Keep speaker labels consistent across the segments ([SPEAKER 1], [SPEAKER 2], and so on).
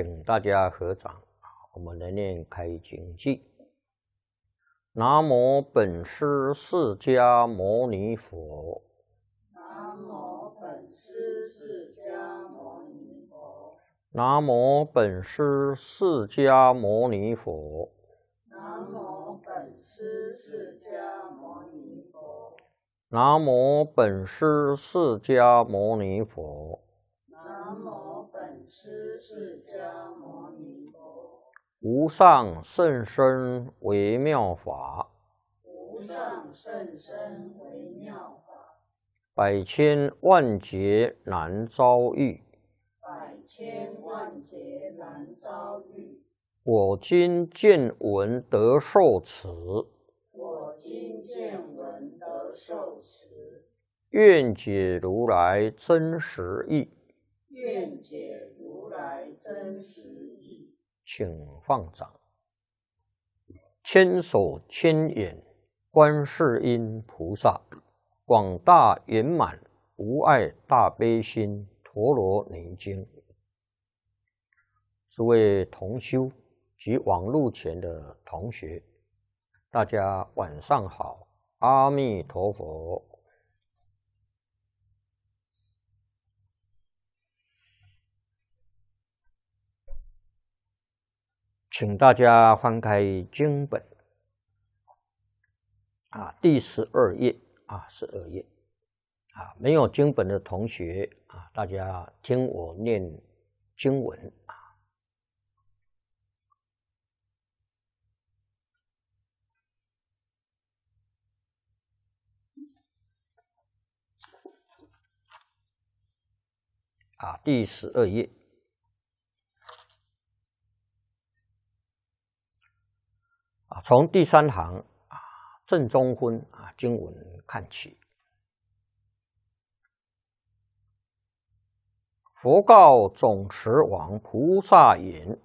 [SPEAKER 1] 请大家合掌我们来念开经偈：南无本师释迦牟尼佛，
[SPEAKER 2] 南无本师释迦牟尼
[SPEAKER 1] 佛，南无本师释迦牟尼佛，
[SPEAKER 2] 南无本师释迦牟尼佛，
[SPEAKER 1] 南无本师释迦牟尼佛，
[SPEAKER 2] 南无。
[SPEAKER 1] 无上甚深为妙法，
[SPEAKER 2] 无上甚深为妙法，
[SPEAKER 1] 百千万劫难遭遇，
[SPEAKER 2] 百千万劫难遭遇。
[SPEAKER 1] 我今见闻得受持，
[SPEAKER 2] 我今见闻得受持。
[SPEAKER 1] 愿解如来真实意，
[SPEAKER 2] 愿解。
[SPEAKER 1] 请放掌，千手千眼观世音菩萨，广大圆满无碍大悲心陀罗尼经。诸位同修及网路前的同学，大家晚上好，阿弥陀佛。请大家翻开经本，啊，第十二页，啊，十二页，啊，没有经本的同学，啊，大家听我念
[SPEAKER 2] 经文，啊，
[SPEAKER 1] 啊，第十二页。从第三行啊，正中分啊经文看起。佛告总持王菩萨言：“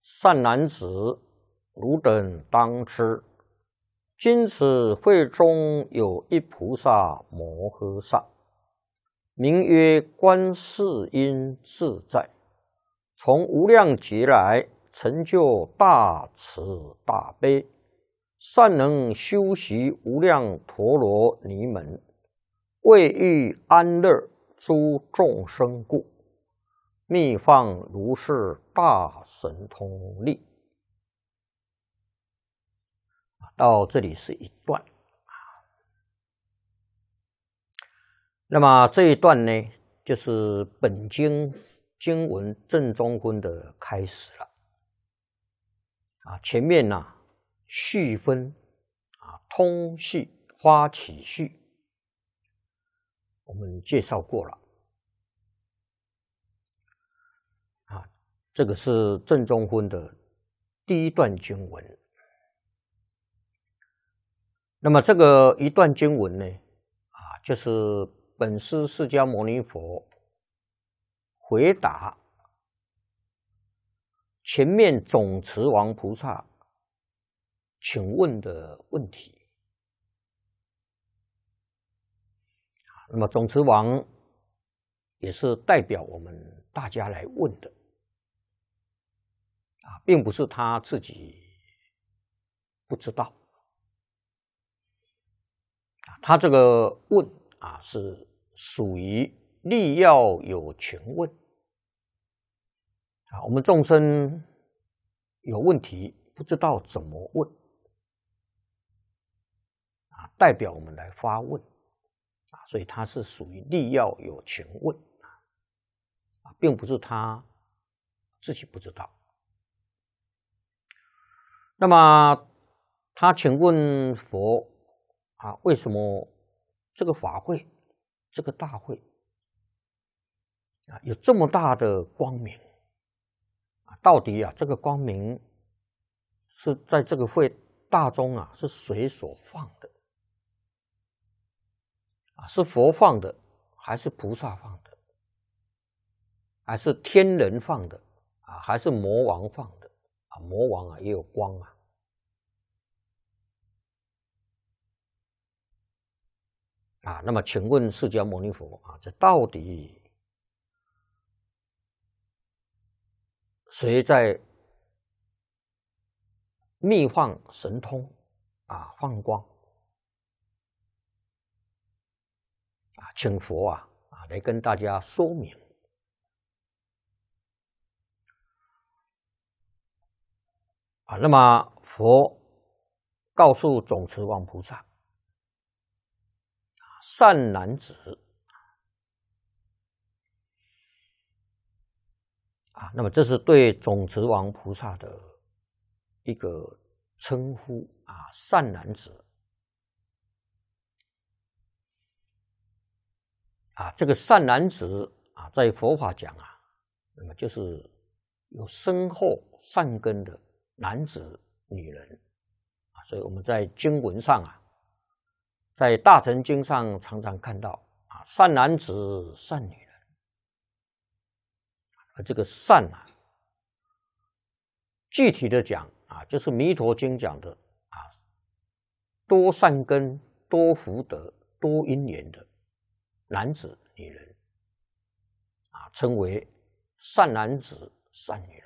[SPEAKER 1] 善男子，汝等当知，今此会中有一菩萨摩诃萨，名曰观世音自在，从无量劫来。”成就大慈大悲，善能修习无量陀罗尼门，为欲安乐诸众生故，秘放如是大神通力。到这里是一段啊。那么这一段呢，就是本经经文正中分的开始了。啊，前面呢，序分，啊，通序、发起序，我们介绍过了。啊，这个是正中分的第一段经文。那么这个一段经文呢，啊，就是本师释迦牟尼佛回答。前面总持王菩萨，请问的问题那么总持王也是代表我们大家来问的啊，并不是他自己不知道他这个问啊是属于利要有情问。啊，我们众生有问题，不知道怎么问，啊，代表我们来发问，啊，所以他是属于力要有情问，啊，并不是他自己不知道。那么他请问佛，啊，为什么这个法会，这个大会，啊，有这么大的光明？到底啊，这个光明是在这个会大中啊，是谁所放的？啊，是佛放的，还是菩萨放的，还是天人放的啊，还是魔王放的啊？魔王啊，也有光啊！啊，那么请问释迦牟尼佛啊，这到底？谁在秘放神通啊？放光啊，请佛啊啊来跟大家说明啊。那么佛告诉总持王菩萨善男子。啊，那么这是对种子王菩萨的一个称呼啊，善男子。啊，这个善男子啊，在佛法讲啊，那么就是有深厚善根的男子、女人啊，所以我们在经文上啊，在大乘经上常常看到啊，善男子、善女。这个善啊，具体的讲啊，就是《弥陀经》讲的啊，多善根、多福德、多因缘的男子、女人啊，称为善男子、善女人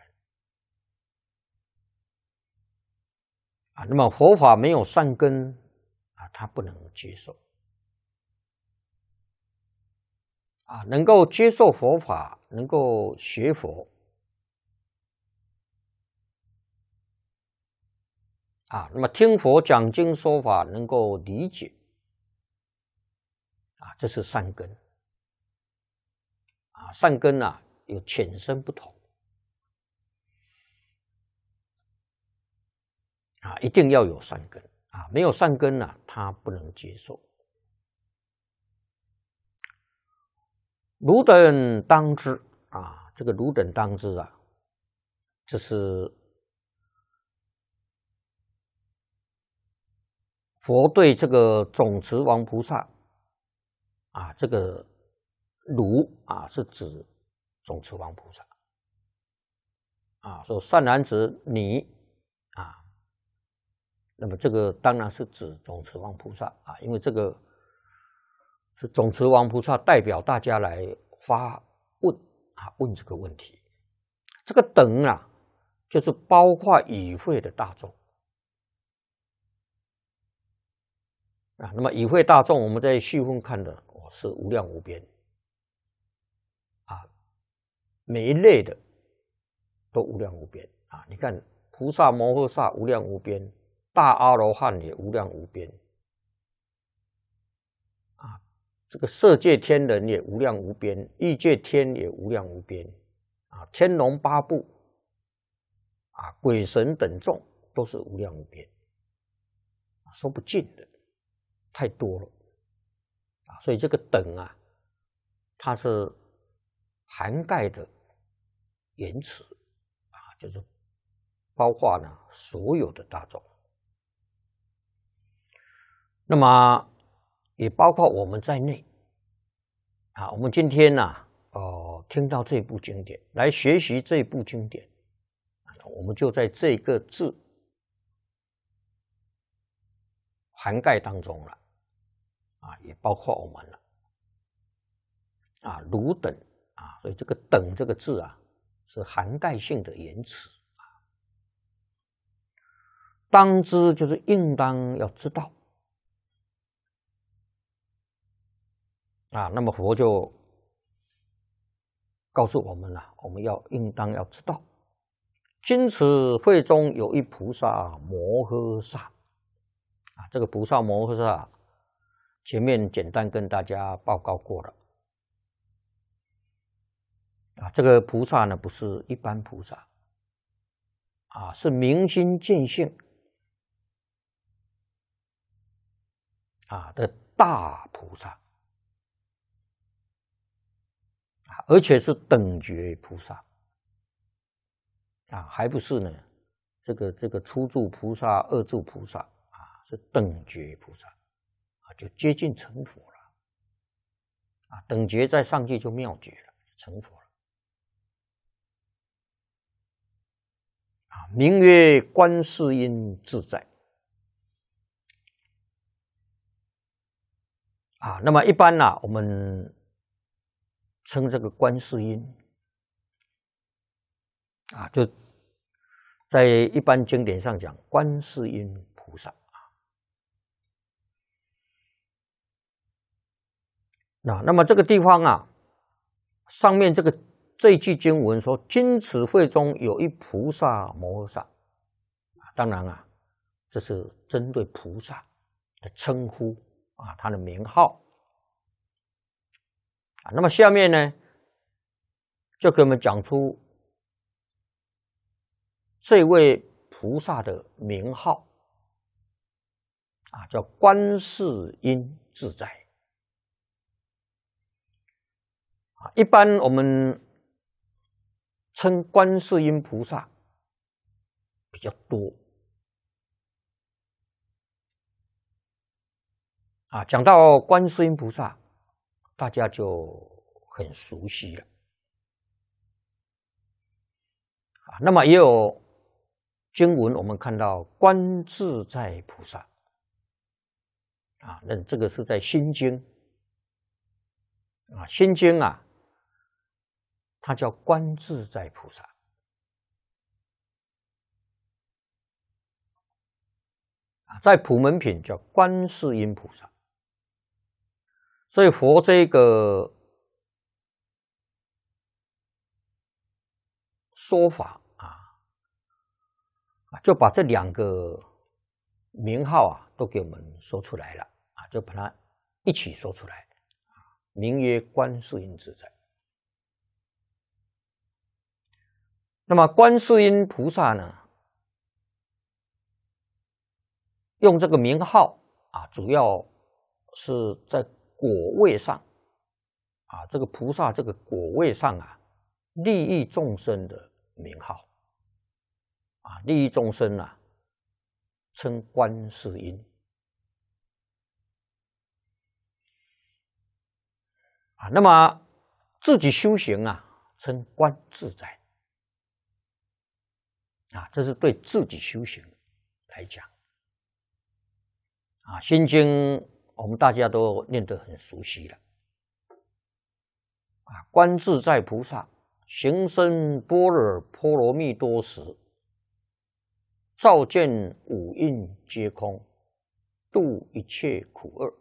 [SPEAKER 1] 啊。那么佛法没有善根啊，他不能接受。啊，能够接受佛法，能够学佛，啊，那么听佛讲经说法，能够理解，啊，这是善根。啊，善根啊，有浅深不同。啊，一定要有善根。啊，没有善根呢，他不能接受。汝等当知啊，这个汝等当知啊，这是佛对这个种慈王菩萨啊，这个汝啊是指种慈王菩萨啊，说善男子你啊，那么这个当然是指种慈王菩萨啊，因为这个。是总持王菩萨代表大家来发问啊，问这个问题。这个等啊，就是包括与会的大众啊。那么与会大众，我们在序分看的哦，是无量无边啊，每一类的都无量无边啊。你看菩萨、摩诃萨无量无边，大阿罗汉也无量无边。这个色界天人也无量无边，欲界天也无量无边，啊，天龙八部，啊，鬼神等众都是无量无边，啊，说不尽的，太多了，啊，所以这个等啊，它是涵盖的言辞，啊，就是包括呢所有的大众，那么。也包括我们在内，啊，我们今天呢，哦，听到这部经典，来学习这部经典，我们就在这个字涵盖当中了，啊，也包括我们了，啊，汝等，啊，所以这个“等”这个字啊，是涵盖性的言辞，当知就是应当要知道。啊，那么佛就告诉我们了，我们要应当要知道，今此会中有一菩萨摩诃萨，啊，这个菩萨摩诃萨，前面简单跟大家报告过了，啊，这个菩萨呢不是一般菩萨，啊，是明心见性，啊的大菩萨。而且是等觉菩萨，啊，还不是呢？这个这个初住菩萨、二住菩萨啊，是等觉菩萨，啊，就接近成佛了。啊，等觉在上界就妙觉了，成佛了。啊，名曰观世音自在。啊，那么一般呢，我们。称这个观世音啊，就在一般经典上讲，观世音菩萨啊。那那么这个地方啊，上面这个这一句经文说：“金此会中有一菩萨摩诃萨当然啊，这是针对菩萨的称呼啊，他的名号。啊，那么下面呢，就给我们讲出这位菩萨的名号啊，叫观世音自在啊。一般我们称观世音菩萨比较多啊。讲到观世音菩萨。大家就很熟悉了啊。那么也有经文，我们看到观自在菩萨啊，那这个是在《心经》啊，《心经》啊，它叫观自在菩萨啊，在普门品叫观世音菩萨。所以佛这个说法啊，就把这两个名号啊都给我们说出来了啊，就把它一起说出来啊，名曰观世音自在。那么观世音菩萨呢，用这个名号啊，主要是在。果位上，啊，这个菩萨这个果位上啊，利益众生的名号，啊，利益众生啊，称观世音，啊，那么自己修行啊，称观自在，啊，这是对自己修行来讲，啊，《心经》。我们大家都念得很熟悉了，啊，观自在菩萨，行深般若波罗蜜多时，照见五蕴皆空，度一切苦厄。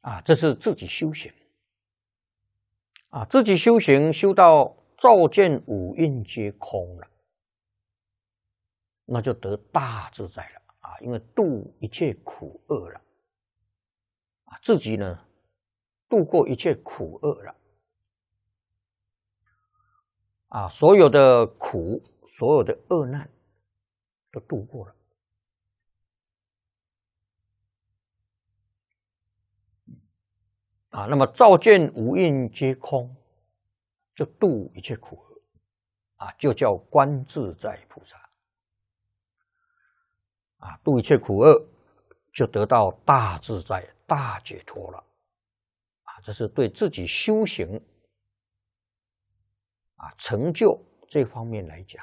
[SPEAKER 1] 啊，这是自己修行，啊，自己修行修到照见五蕴皆空了。那就得大自在了啊！因为度一切苦厄了啊，自己呢度过一切苦厄了啊，所有的苦，所有的恶难都度过了啊。那么照见无印皆空，就度一切苦厄啊，就叫观自在菩萨。啊，度一切苦厄，就得到大自在、大解脱了。啊，这是对自己修行、啊成就这方面来讲。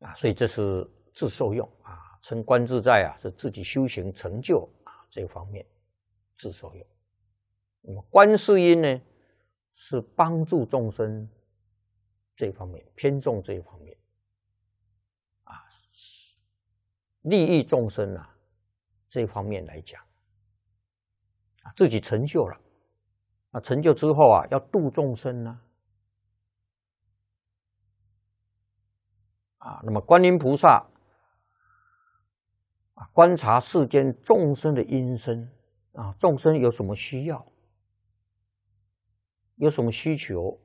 [SPEAKER 1] 啊，所以这是自受用啊，称观自在啊，是自己修行成就啊这方面自受用。那么观世音呢，是帮助众生这方面偏重这一方面。利益众生啊，这方面来讲，啊，自己成就了，啊，成就之后啊，要度众生呢，啊，那么观音菩萨，啊，观察世间众生的阴身啊，众生有什么需要，有什么需求，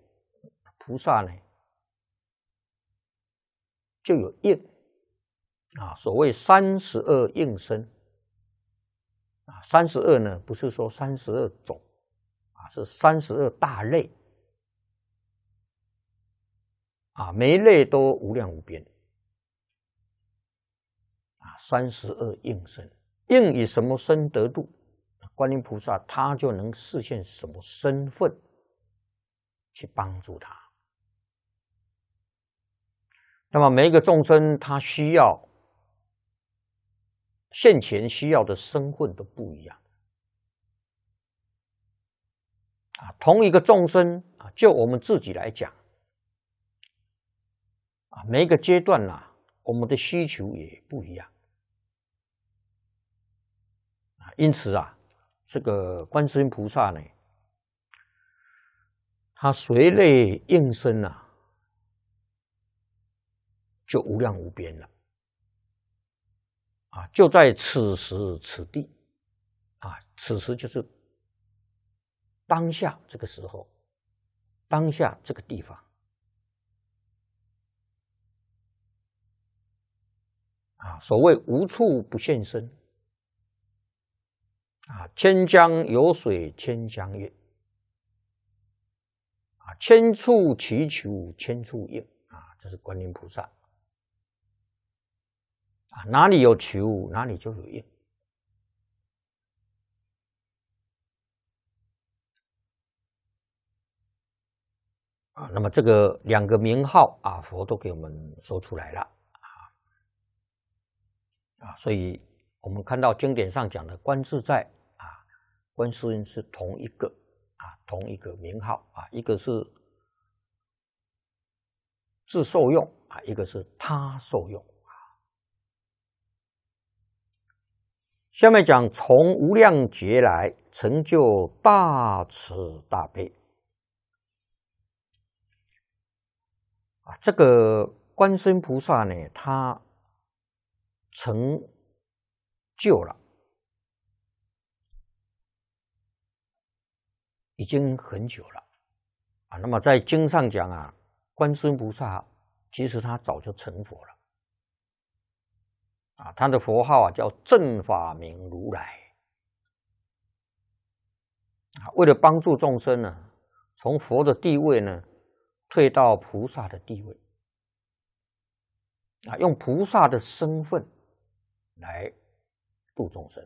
[SPEAKER 1] 菩萨呢，就有应。啊，所谓三十二应身，啊，三十二呢不是说三十二种，啊，是三十二大类，啊，每一类都无量无边啊，三十二应身，应以什么身得度，观音菩萨他就能实现什么身份，去帮助他。那么每一个众生，他需要。现前需要的身份都不一样，啊，同一个众生啊，就我们自己来讲，啊，每一个阶段呐，我们的需求也不一样，啊，因此啊，这个观世音菩萨呢，他随类应身啊，就无量无边了。啊，就在此时此地，啊，此时就是当下这个时候，当下这个地方，啊，所谓无处不现身，啊，千江有水千江月，啊，千处祈求千处应，啊，这是观音菩萨。啊，哪里有取物，哪里就有应。啊，那么这个两个名号啊，佛都给我们说出来了啊，啊，所以我们看到经典上讲的观自在啊，观世音是同一个啊，同一个名号啊，一个是自受用啊，一个是他受用。下面讲从无量劫来成就大慈大悲啊，这个观世菩萨呢，他成就了，已经很久了啊。那么在经上讲啊，观世菩萨其实他早就成佛了。啊，他的佛号啊叫正法明如来。啊，为了帮助众生呢，从佛的地位呢退到菩萨的地位，啊，用菩萨的身份
[SPEAKER 2] 来度众生。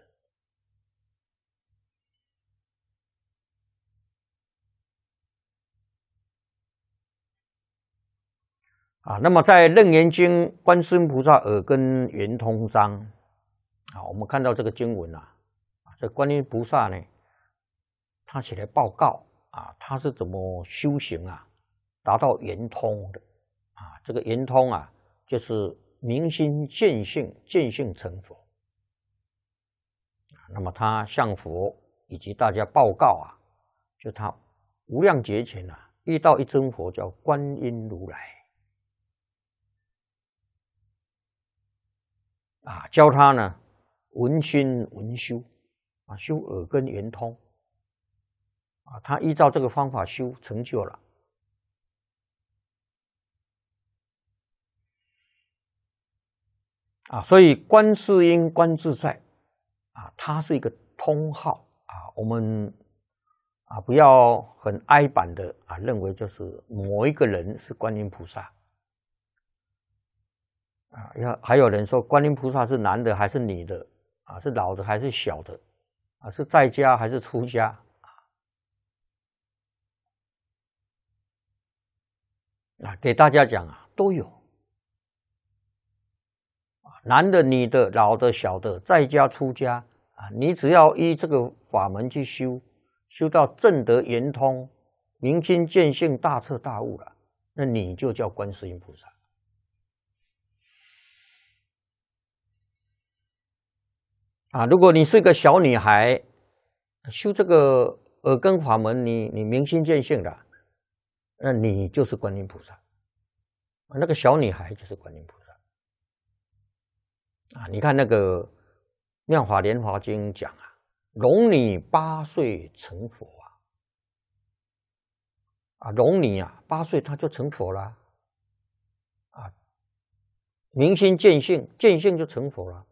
[SPEAKER 1] 啊，那么在《楞严经》《观世音菩萨耳根圆通章》，啊，我们看到这个经文啊，这观音菩萨呢，他起来报告啊，他是怎么修行啊，达到圆通的啊？这个圆通啊，就是明心见性，见性成佛。那么他向佛以及大家报告啊，就他无量劫前啊，遇到一尊佛叫观音如来。啊，教他呢，闻熏闻修，啊，修耳根圆通，啊，他依照这个方法修，成就了。啊，所以观世音观自在，啊，它是一个通号，啊，我们啊，不要很呆板的啊，认为就是某一个人是观音菩萨。啊，要还有人说，观音菩萨是男的还是女的？啊，是老的还是小的？啊，是在家还是出家？啊，给大家讲啊，都有。男的、女的、老的、小的，在家、出家啊，你只要依这个法门去修，修到正德圆通、明心见性、大彻大悟了，那你就叫观世音菩萨。啊，如果你是一个小女孩，修这个耳根法门，你你明心见性的，那你就是观音菩萨。那个小女孩就是观音菩萨。啊，你看那个《妙法莲华经》讲啊，龙女八岁成佛啊，啊，龙女啊，八岁她就成佛了，啊，明心见性，见性就
[SPEAKER 2] 成佛了。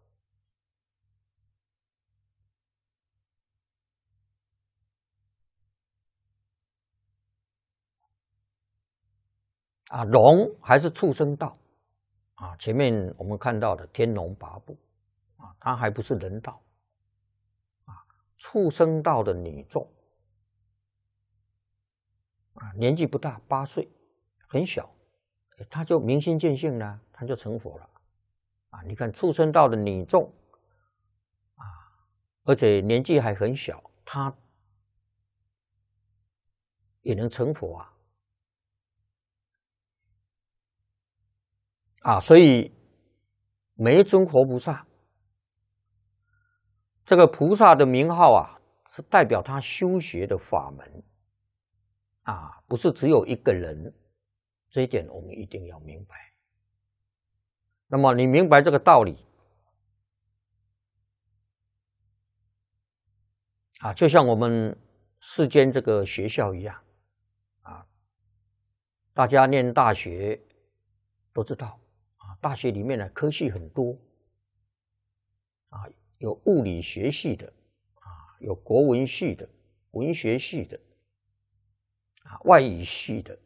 [SPEAKER 1] 啊，龙还是畜生道，啊，前面我们看到的天龙八部，啊，他还不是人道，啊，畜生道的女众，啊，年纪不大，八岁，很小，他就明心见性了，他就成佛了，啊，你看畜生道的女众，啊，而且年纪还很小，她也能成佛啊。啊，所以每一尊活菩萨，这个菩萨的名号啊，是代表他修学的法门，啊，不是只有一个人，这一点我们一定要明白。那么你明白这个道理，啊，就像我们世间这个学校一样，啊，大家念大学都知道。大学里面呢，科系很多，啊，有物理学系的，啊，有国文系的，文学系的，啊，外语系的，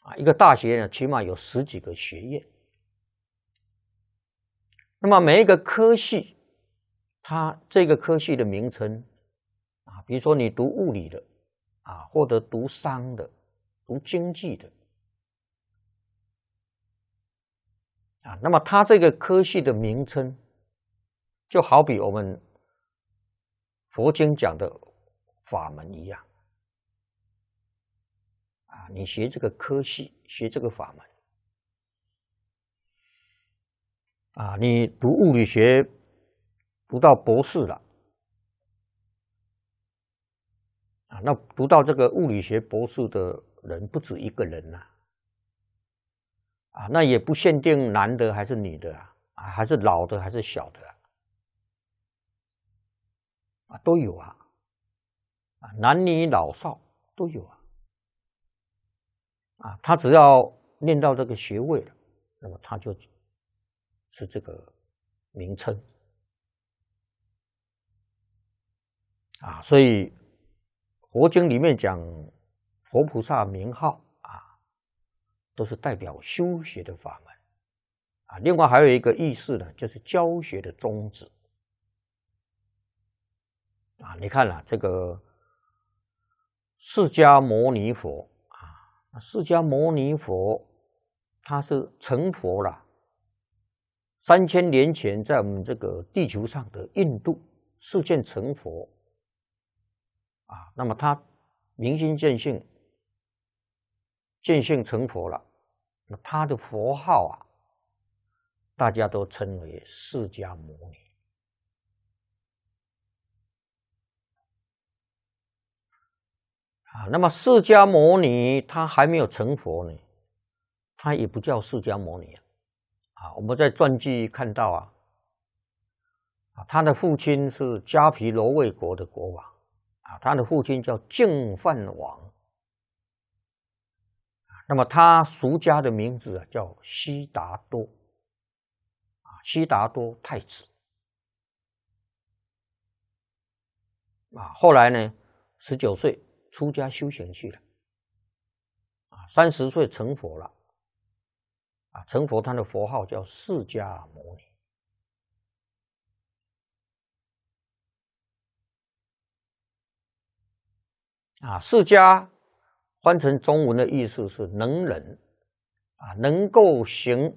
[SPEAKER 1] 啊，一个大学呢，起码有十几个学院。那么每一个科系，它这个科系的名称，啊，比如说你读物理的，啊，或者读商的，读经济的。啊，那么它这个科系的名称，就好比我们佛经讲的法门一样。啊，你学这个科系，学这个法门。啊，你读物理学，读到博士了。啊，那读到这个物理学博士的人不止一个人呐。啊，那也不限定男的还是女的啊，啊，还是老的还是小的，啊，都有啊，啊，男女老少都有啊，啊，他只要念到这个穴位了，那么他就是这个名称，啊，所以佛经里面讲佛菩萨名号。都是代表修学的法门啊！另外还有一个意思呢，就是教学的宗旨啊！你看了这个释迦牟尼佛啊，释迦牟尼佛他是成佛了，三千年前在我们这个地球上的印度世见成佛啊，那么他明心见性，见性成佛了。他的佛号啊，大家都称为释迦牟尼啊。那么释迦牟尼他还没有成佛呢，他也不叫释迦牟尼啊。啊，我们在传记看到啊，啊，他的父亲是迦毗罗卫国的国王啊，他的父亲叫净饭王。那么他俗家的名字啊叫悉达多，啊悉达多太子，啊后来呢十九岁出家修行去了，啊三十岁成佛了，啊成佛他的佛号叫释迦牟尼，啊释迦。翻成中文的意思是能人，啊，能够行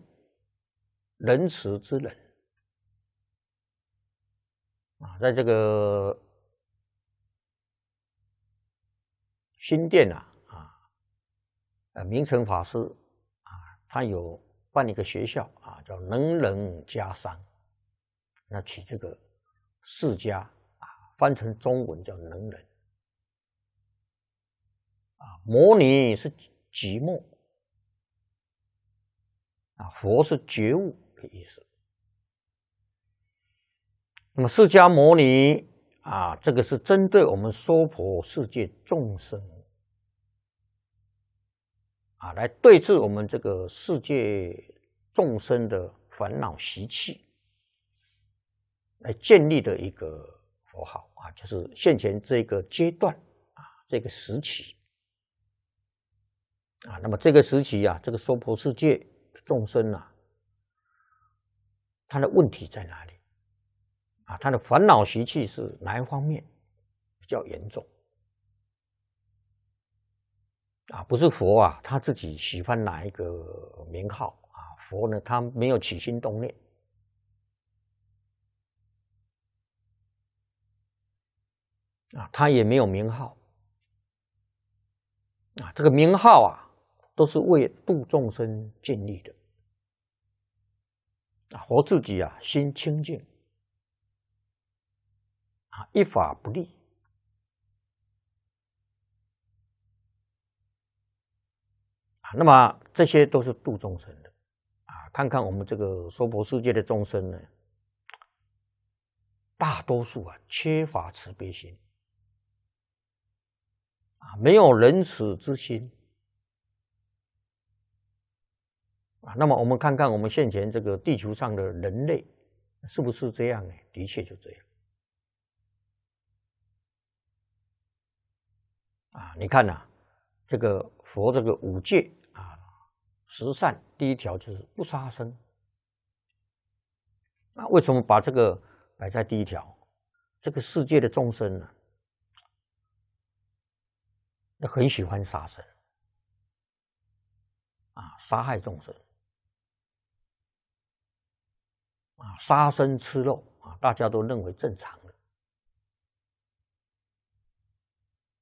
[SPEAKER 1] 仁慈之人，啊，在这个新店啊，啊，呃，明成法师啊，他有办一个学校啊，叫能人家商，那取这个世家啊，翻成中文叫能人。啊，摩尼是寂寞，啊，佛是觉悟的意思。那么释迦摩尼啊，这个是针对我们娑婆世界众生啊，来对治我们这个世界众生的烦恼习气，来建立的一个佛号啊，就是现前这个阶段啊，这个时期。啊，那么这个时期啊，这个娑婆世界众生呐，他的问题在哪里？啊，他的烦恼习气是哪一方面比较严重？啊，不是佛啊，他自己喜欢哪一个名号啊？佛呢，他没有起心动念，啊，他也没有名号，啊，这个名号啊。都是为度众生尽力的啊，自己啊心清净啊，依法不立啊，那么这些都是度众生的啊。看看我们这个娑婆世界的众生呢，大多数啊缺乏慈悲心啊，没有仁慈之心。啊，那么我们看看我们现前这个地球上的人类是不是这样呢？的确就这样。啊，你看呐，这个佛这个五戒啊，十善第一条就是不杀生。啊，为什么把这个摆在第一条？这个世界的众生呢，很喜欢杀生，啊，杀害众生。啊，杀生吃肉啊，大家都认为正常的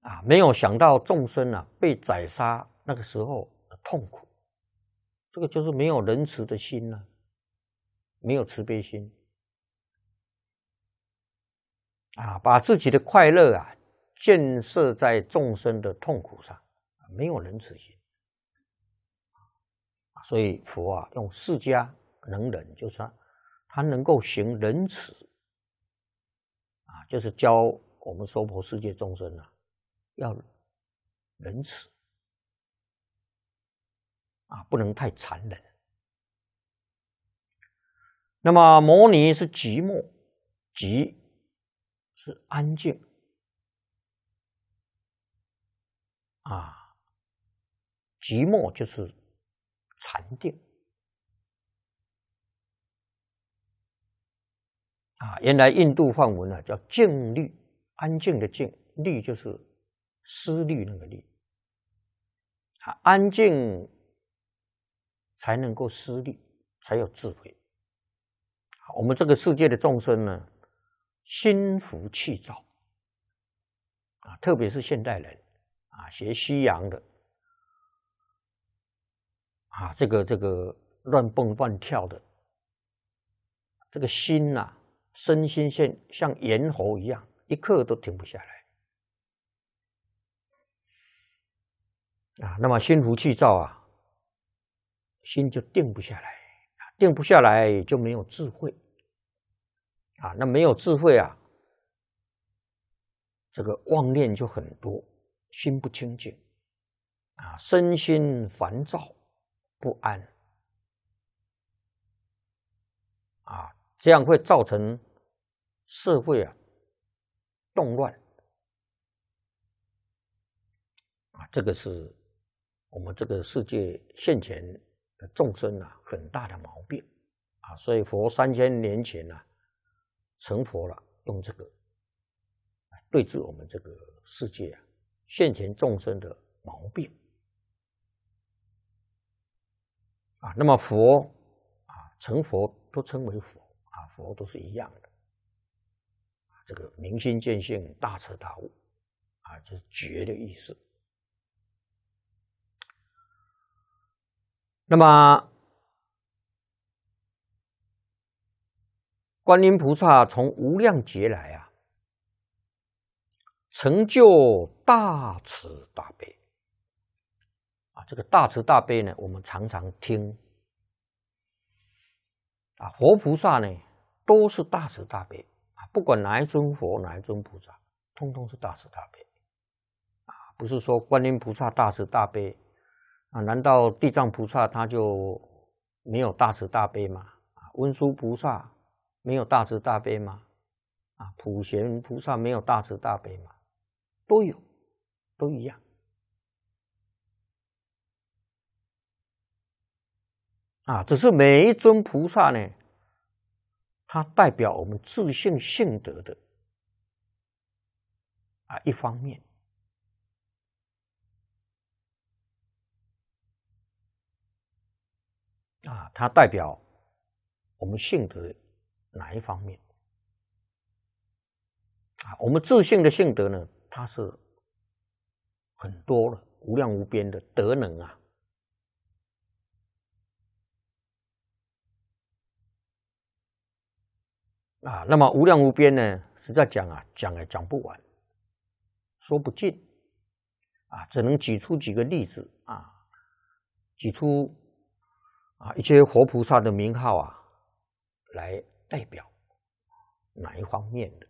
[SPEAKER 1] 啊，没有想到众生啊被宰杀那个时候的痛苦，这个就是没有仁慈的心呢，没有慈悲心啊，把自己的快乐啊建设在众生的痛苦上，没有仁慈心，所以佛啊用释迦能忍就算。他能够行仁慈啊，就是教我们娑婆世界众生啊，要仁慈啊，不能太残忍。那么，摩尼是寂寞，寂是安静啊，寂寞就是禅定。啊，原来印度梵文呢叫静虑，安静的静，虑就是思虑那个虑，啊，安静才能够思虑，才有智慧。我们这个世界的众生呢，心浮气躁，啊，特别是现代人，啊，学西洋的，啊，这个这个乱蹦乱跳的，这个心呐。身心线像猿猴一样，一刻都停不下来啊！那么心浮气躁啊，心就定不下来，定不下来就没有智慧啊！那没有智慧啊，这个妄念就很多，心不清净啊，身心烦躁不安啊。这样会造成社会啊动乱啊，这个是我们这个世界现前的众生啊很大的毛病啊，所以佛三千年前呢成佛了，用这个对治我们这个世界啊现前众生的毛病啊。那么佛啊成佛都称为佛。佛都是一样的，这个明心见性、大彻大悟，啊，就是觉的意思。那么，观音菩萨从无量劫来啊，成就大慈大悲。啊，这个大慈大悲呢，我们常常听。啊，活菩萨呢？都是大慈大悲啊！不管哪一尊佛，哪一尊菩萨，通通是大慈大悲啊！不是说观音菩萨大慈大悲啊？难道地藏菩萨他就没有大慈大悲吗？啊，文殊菩萨没有大慈大悲吗？啊，普贤菩萨没有大慈大悲吗？都有，都一样。啊，只是每一尊菩萨呢？它代表我们自信性德的啊一方面啊，它代表我们性德哪一方面啊？我们自信的性德呢，它是很多了，无量无边的德能啊。
[SPEAKER 2] 啊，那么无
[SPEAKER 1] 量无边呢？实在讲啊，讲也讲不完，说不尽啊，只能举出几个例子啊，举出啊一些活菩萨的名号啊，来代表哪一方面的？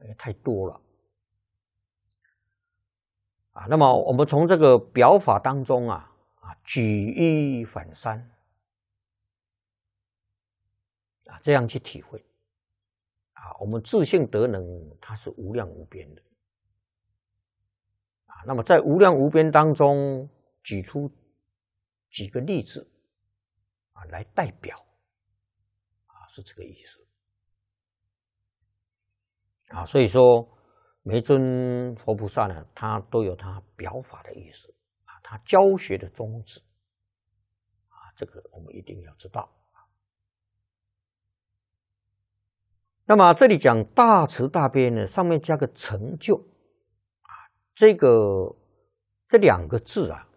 [SPEAKER 1] 哎，太多了啊。那么我们从这个表法当中啊啊，举一反三。啊，这样去体会，啊，我们自信德能它是无量无边的，啊，那么在无量无边当中举出几个例子，啊，来代表，啊，是这个意思，啊，所以说每尊佛菩萨呢，他都有他表法的意思，啊，他教学的宗旨，啊，这个我们一定要知道。那么，这里讲大慈大悲呢，上面加个成就，啊，这个这两个字啊，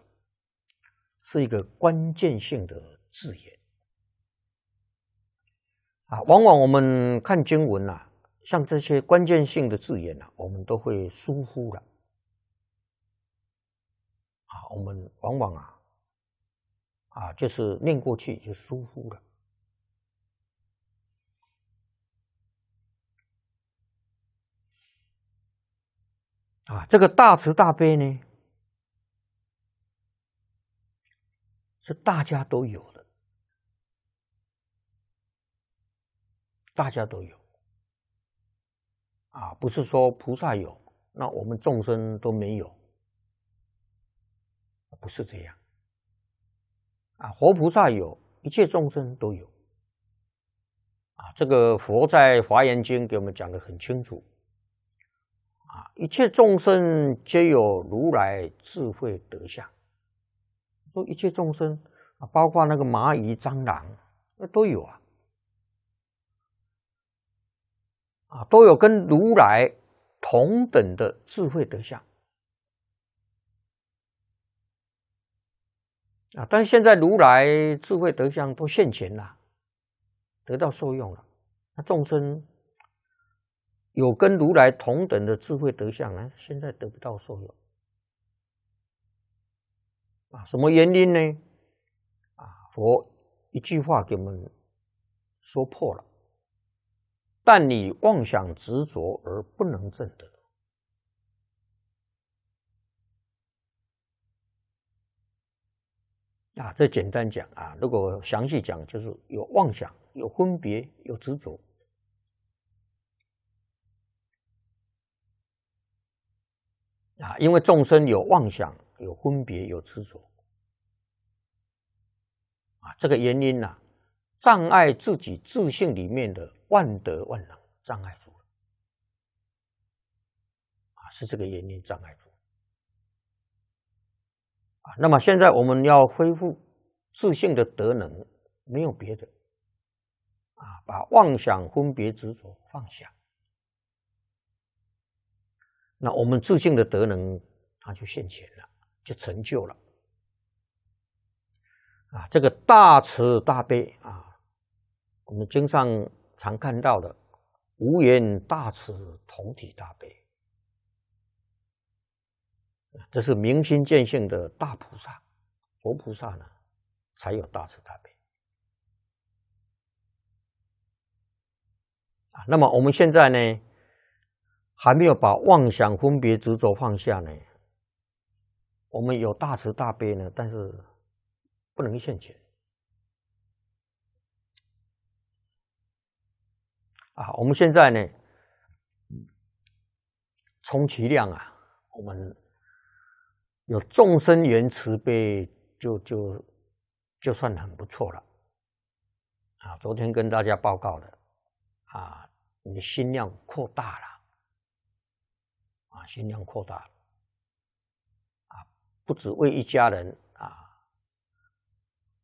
[SPEAKER 1] 是一个关键性的字眼啊。往往我们看经文呐，像这些关键性的字眼呐，我们都会疏忽了。啊，我们往往啊，啊，就是念过去就疏忽了。啊，这个大慈大悲呢，是大家都有的，大家都有。啊，不是说菩萨有，那我们众生都没有，不是这样。啊，活菩萨有一切众生都有。啊，这个佛在《华严经》给我们讲的很清楚。啊，一切众生皆有如来智慧德相。说一切众生啊，包括那个蚂蚁、蟑螂，那都有啊，啊，都有跟如来同等的智慧德相。啊，但是现在如来智慧德相都现前了，得到受用了，那众生。有跟如来同等的智慧德相呢？现在得不到受用啊？什么原因呢？啊，佛一句话给我们说破了：但你妄想执着而不能证得啊！这简单讲啊，如果详细讲，就是有妄想、有分别、有执着。啊，因为众生有妄想、有分别、有执着，啊，这个原因呢，障碍自己自信里面的万德万能，障碍住了，啊，是这个原因障碍住了，啊，那么现在我们要恢复自信的德能，没有别的，啊，把妄想、分别、执着放下。那我们自信的德能，他就现前了，就成就了。啊，这个大慈大悲啊，我们经常常看到的无缘大慈，同体大悲，这是明心见性的大菩萨，佛菩萨呢才有大慈大悲。啊，那么我们现在呢？还没有把妄想、分别、执着放下呢，我们有大慈大悲呢，但是不能现前。啊，我们现在呢，充其量啊，我们有众生缘慈悲，就就就算很不错了。啊，昨天跟大家报告的，啊，你心量扩大了。心量扩大，啊，不只为一家人，啊，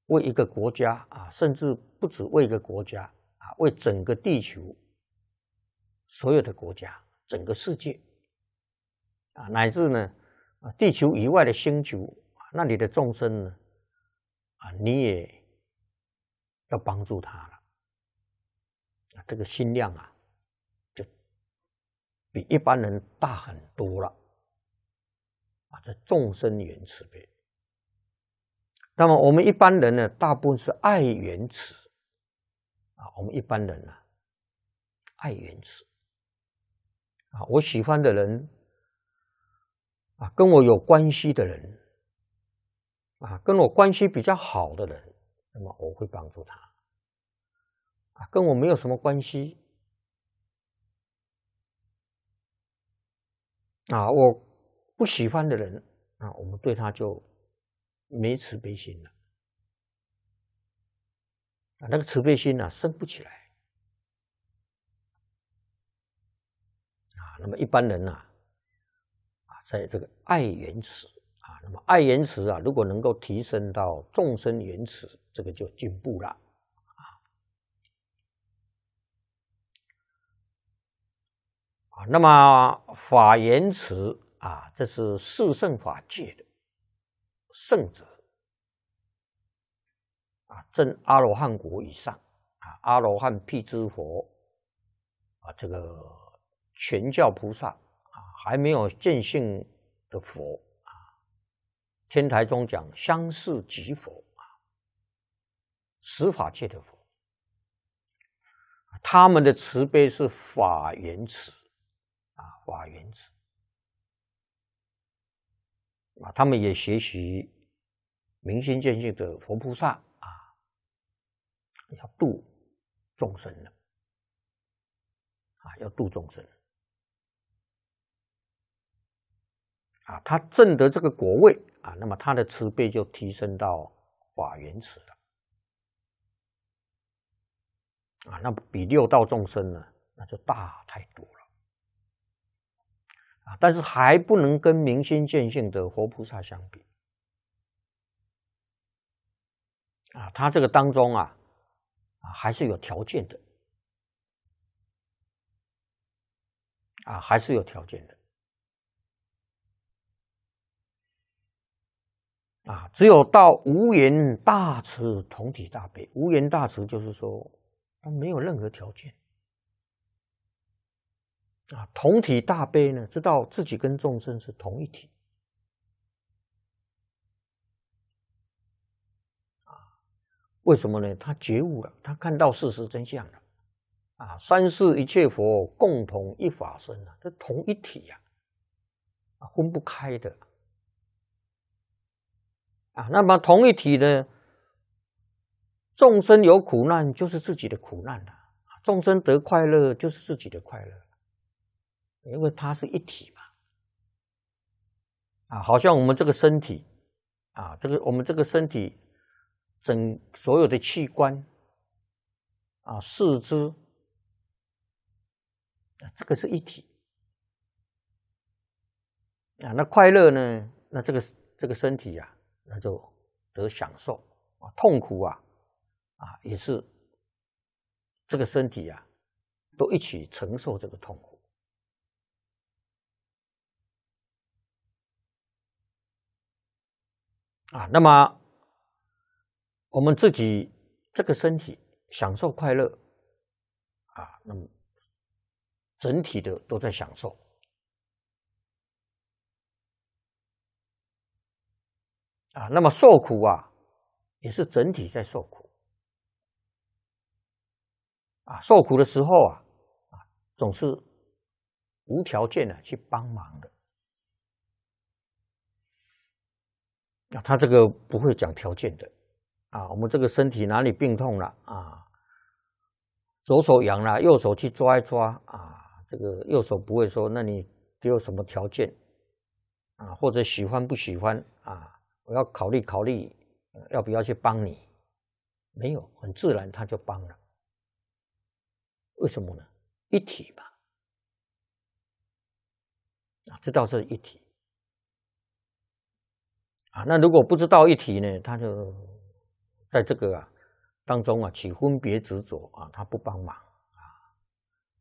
[SPEAKER 1] 为一个国家，啊，甚至不只为一个国家，啊，为整个地球，所有的国家，整个世界，啊，乃至呢，啊，地球以外的星球，那里的众生呢，啊，你也要帮助他了，啊，这个心量啊。比一般人大很多了，啊，这众生缘慈悲。那么我们一般人呢，大部分是爱缘慈，啊，我们一般人呢，爱缘慈，啊，我喜欢的人，啊，跟我有关系的人，啊，跟我关系比较好的人，那么我会帮助他，啊，跟我没有什么关系。啊，我不喜欢的人，啊，我们对他就没慈悲心了，啊，那个慈悲心呢，升不起来。啊，那么一般人呢，啊，在这个爱缘慈啊，那么爱缘慈啊，如果能够提升到众生缘慈，这个就进步了。啊，那么法言辞啊，这是四圣法界的圣者啊，正阿罗汉国以上啊，阿罗汉辟支佛啊，这个全教菩萨啊，还没有见性的佛啊。天台中讲相是即佛啊，十法界的佛，他们的慈悲是法言慈。啊，法原子啊，他们也学习明心见性的佛菩萨啊，要度众生的啊，要度众生啊，他证得这个果位啊，那么他的慈悲就提升到法原子了啊，那比六道众生呢，那就大太多啊，但是还不能跟明心见性的活菩萨相比。啊，他这个当中啊，啊还是有条件的，啊还是有条件的。啊，只有到无缘大慈，同体大悲。无缘大慈就是说，他没有任何条件。啊，同体大悲呢？知道自己跟众生是同一体。啊，为什么呢？他觉悟了，他看到事实真相了。啊，三世一切佛共同一法身啊，这同一体呀，分不开的。啊，那么同一体呢？众生有苦难就是自己的苦难了，众生得快乐就是自己的快乐。因为它是一体嘛，啊，好像我们这个身体，啊，这个我们这个身体，整所有的器官，啊，四肢，啊，这个是一体，啊，那快乐呢？那这个这个身体呀，那就得享受啊，痛苦啊，啊，也是这个身体呀，都一起承受这个痛苦。啊，那么我们自己这个身体享受快乐，啊，那么整体的都在享受，啊，那么受苦啊，也是整体在受苦，啊，受苦的时候啊，啊，总是无条件的去帮忙的。他这个不会讲条件的，啊，我们这个身体哪里病痛了啊？左手痒了，右手去抓一抓啊，这个右手不会说，那你有什么条件啊？或者喜欢不喜欢啊？我要考虑考虑，要不要去帮你？没有，很自然他就帮了。为什么呢？一体吧，啊，这倒是一体。啊，那如果不知道一体呢，他就在这个当中啊起分别执着啊，他不帮忙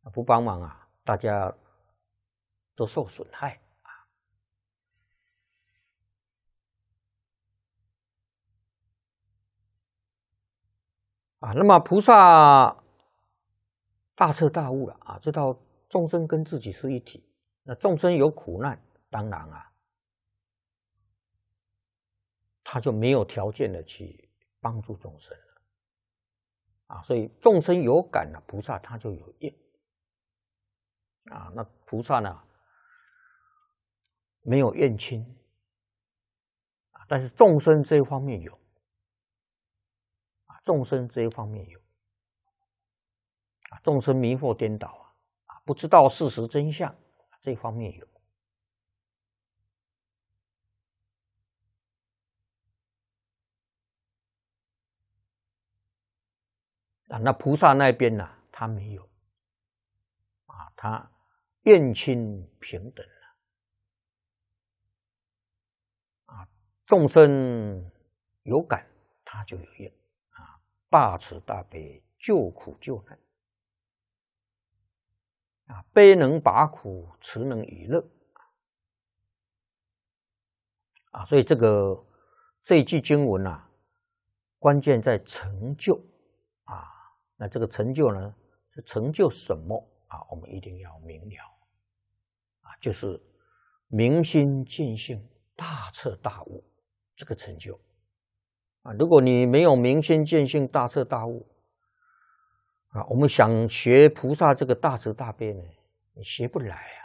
[SPEAKER 1] 啊，不帮忙啊，大家都受损害啊。啊，那么菩萨大彻大悟了啊，知道众生跟自己是一体，那众生有苦难，当然啊。他就没有条件的去帮助众生了，啊，所以众生有感呢，菩萨他就有应。啊，那菩萨呢没有怨亲，但是众生这一方面有，啊，众生这一方面有，啊，众生迷惑颠倒啊，啊，不知道事实真相，这方面有。那菩萨那边呢？他没有，啊，他愿亲平等了，啊，众生有感，他就有愿，啊，大慈大悲救苦救难，啊，悲能拔苦，慈能以乐，啊，所以这个这一句经文啊，关键在成就。那这个成就呢？是成就什么啊？我们一定要明了，啊，就是明心见性、大彻大悟这个成就啊。如果你没有明心见性、大彻大悟，啊，我们想学菩萨这个大慈大悲呢，你学不来啊，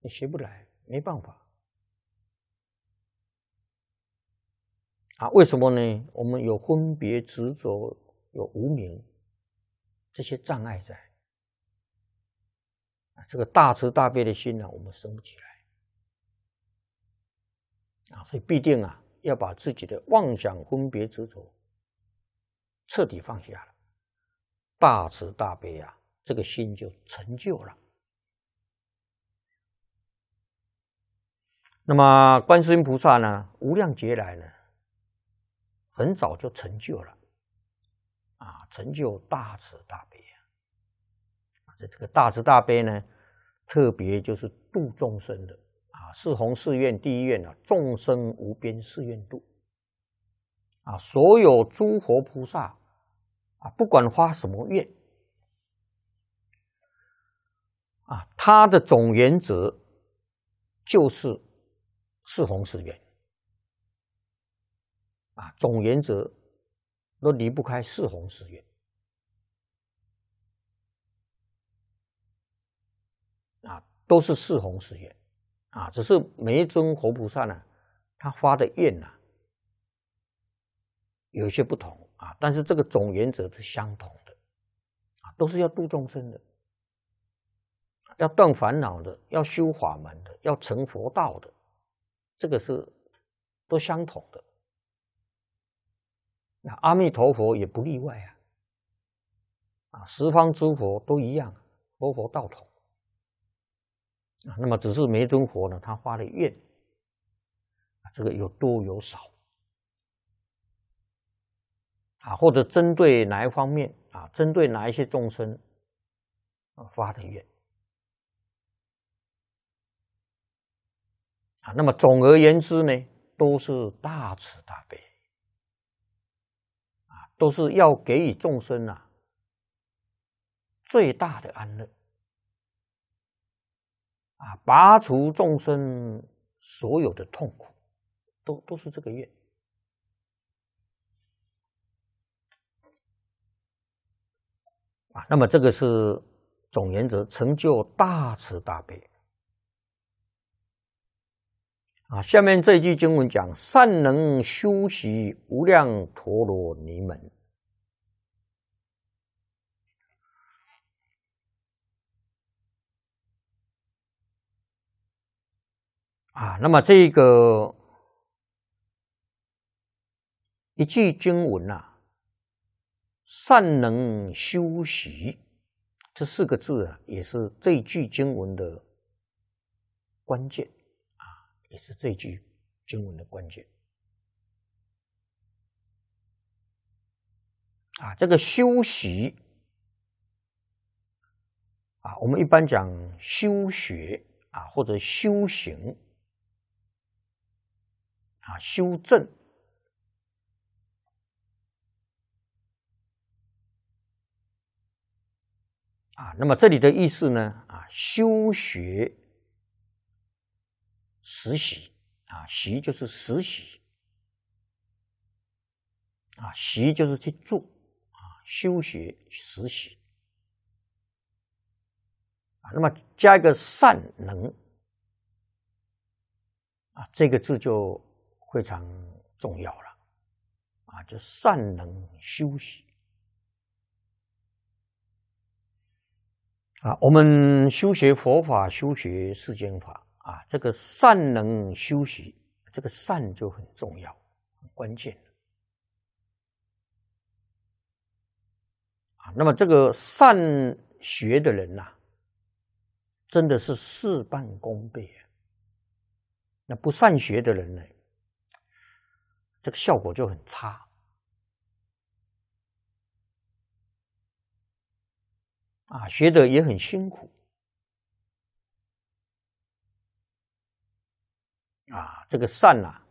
[SPEAKER 1] 你学不来，没办法啊。为什么呢？我们有分别执着，有无明。这些障碍在啊，这个大慈大悲的心呢，我们生不起来啊，所以必定啊，要把自己的妄想分别执着彻底放下了，大慈大悲啊，这个心就成就了。那么，观世音菩萨呢，无量劫来呢，很早就成就了。啊，成就大慈大悲啊！这这个大慈大悲呢，特别就是度众生的啊。四弘誓愿第一愿啊，众生无边誓愿度啊。所有诸佛菩萨啊，不管发什么愿啊，他的总原则就是四弘誓愿啊，总原则。都离不开四弘誓愿，啊，都是四弘誓愿，啊，只是每一尊活菩萨呢，他发的愿呢，有些不同啊，但是这个总原则是相同的，啊，都是要度众生的，要断烦恼的，要修法门的，要成佛道的，这个是都相同的。阿弥陀佛也不例外啊！啊，十方诸佛都一样，佛佛道统啊。那么只是每尊佛呢，他发的愿啊，这个有多有少啊，或者针对哪一方面啊，针对哪一些众生啊发的愿啊。那么总而言之呢，都是大慈大悲。都是要给予众生啊最大的安乐，啊，拔除众生所有的痛苦，都都是这个愿，啊，那么这个是总原则，成就大慈大悲。啊，下面这一句经文讲“善能修习无量陀罗尼门”。啊，那么这个一句经文呐，“善能修习”这四个字啊，也是这句经文的关键。也是这句经文的关键啊，这个修习啊，我们一般讲修学啊，或者修行啊，修正啊，那么这里的意思呢啊，修学。实习啊，习就是实习啊，习就是去做啊，修学、实习啊，那么加一个善能啊，这个字就非常重要了啊，就善能修习啊，我们修学佛法，修学世间法。啊，这个善能修习，这个善就很重要、很关键啊。那么，这个善学的人呐，真的是事半功倍。那不善学的人呢，这个效果就很差啊，学的也很辛苦。这个善啊，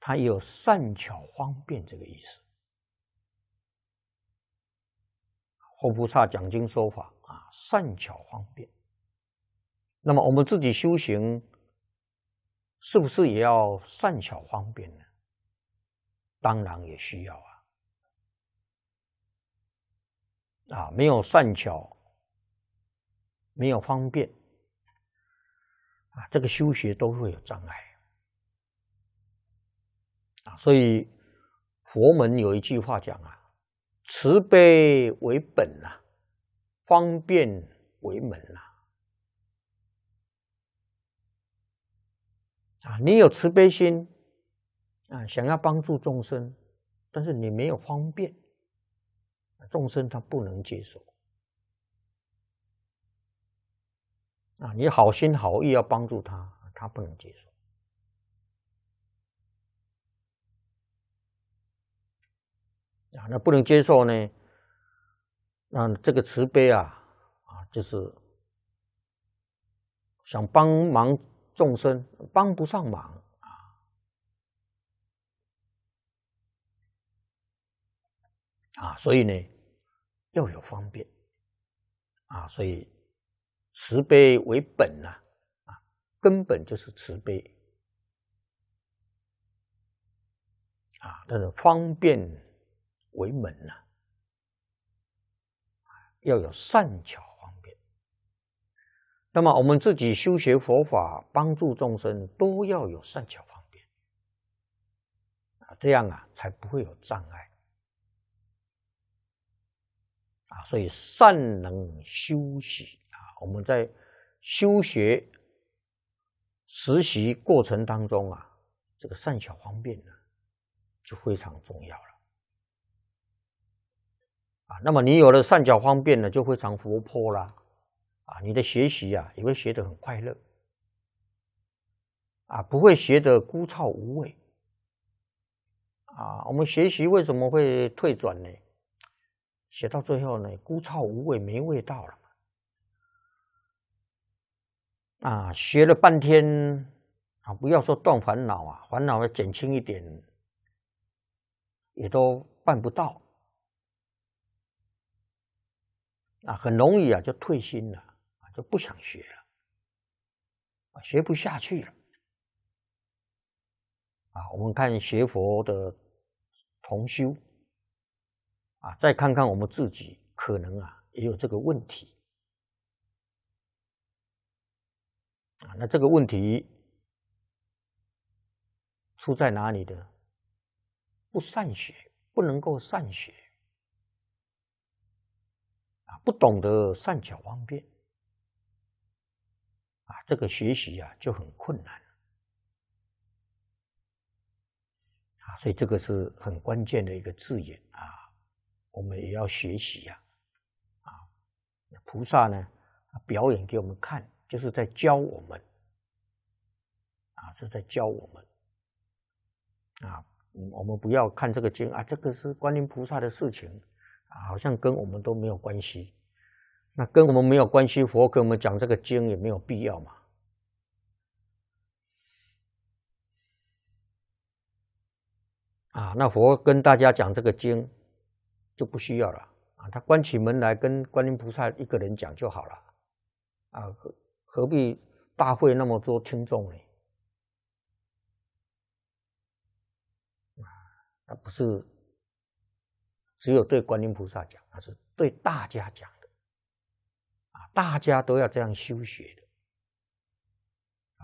[SPEAKER 1] 它有善巧方便这个意思。阿菩萨讲经说法啊，善巧方便。那么我们自己修行，是不是也要善巧方便呢？当然也需要啊。啊，没有善巧，没有方便，啊，这个修学都会有障碍。所以，佛门有一句话讲啊，慈悲为本呐，方便为门呐。啊，你有慈悲心，啊，想要帮助众生，但是你没有方便，众生他不能接受。啊，你好心好意要帮助他，他不能接受。那不能接受呢？那这个慈悲啊，啊，就是想帮忙众生，帮不上忙啊啊，所以呢要有方便啊，所以慈悲为本呐啊，根本就是慈悲啊，但是方便。为门呢？要有善巧方便。那么我们自己修学佛法、帮助众生，都要有善巧方便啊，这样啊才不会有障碍啊。所以善能修习啊，我们在修学、实习过程当中啊，这个善巧方便呢，就非常重要了。啊，那么你有了善巧方便呢，就非常活泼啦，啊，你的学习呀也会学得很快乐，啊，不会学得枯燥无味，啊，我们学习为什么会退转呢？学到最后呢，枯燥无味，没味道了啊，学了半天，啊，不要说断烦恼啊，烦恼要减轻一点，也都办不到。啊，很容易啊，就退心了，啊，就不想学了，啊，学不下去了，啊，我们看学佛的同修，啊，再看看我们自己，可能啊，也有这个问题，啊，那这个问题出在哪里的？不善学，不能够善学。啊，不懂得善巧方便，啊，这个学习呀就很困难啊，所以这个是很关键的一个字眼啊，我们也要学习呀，啊，菩萨呢表演给我们看，就是在教我们，啊，是在教我们，啊，我们不要看这个经啊，这个是观音菩萨的事情。啊，好像跟我们都没有关系，那跟我们没有关系，佛给我们讲这个经也没有必要嘛。啊，那佛跟大家讲这个经就不需要了啊，他关起门来跟观音菩萨一个人讲就好了啊，何何必大会那么多听众呢？啊，他不是。只有对观音菩萨讲，那是对大家讲的，啊，大家都要这样修学的，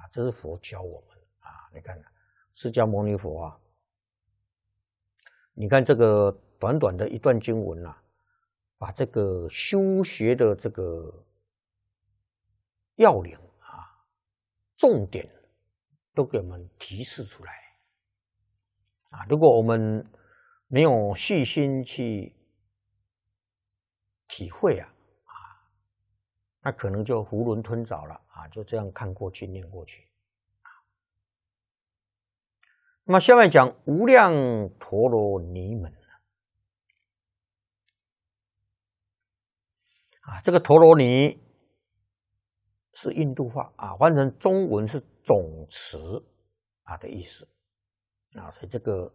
[SPEAKER 1] 啊，这是佛教我们啊。你看，释迦牟尼佛啊，你看这个短短的一段经文呐，把这个修学的这个要领啊、重点都给我们提示出来，啊，如果我们。没有细心去体会啊，啊，那可能就囫囵吞枣了啊，就这样看过去念过去。啊，那么下面讲无量陀罗尼门啊，这个陀罗尼是印度话啊，换成中文是总持啊的意思啊，所以这个。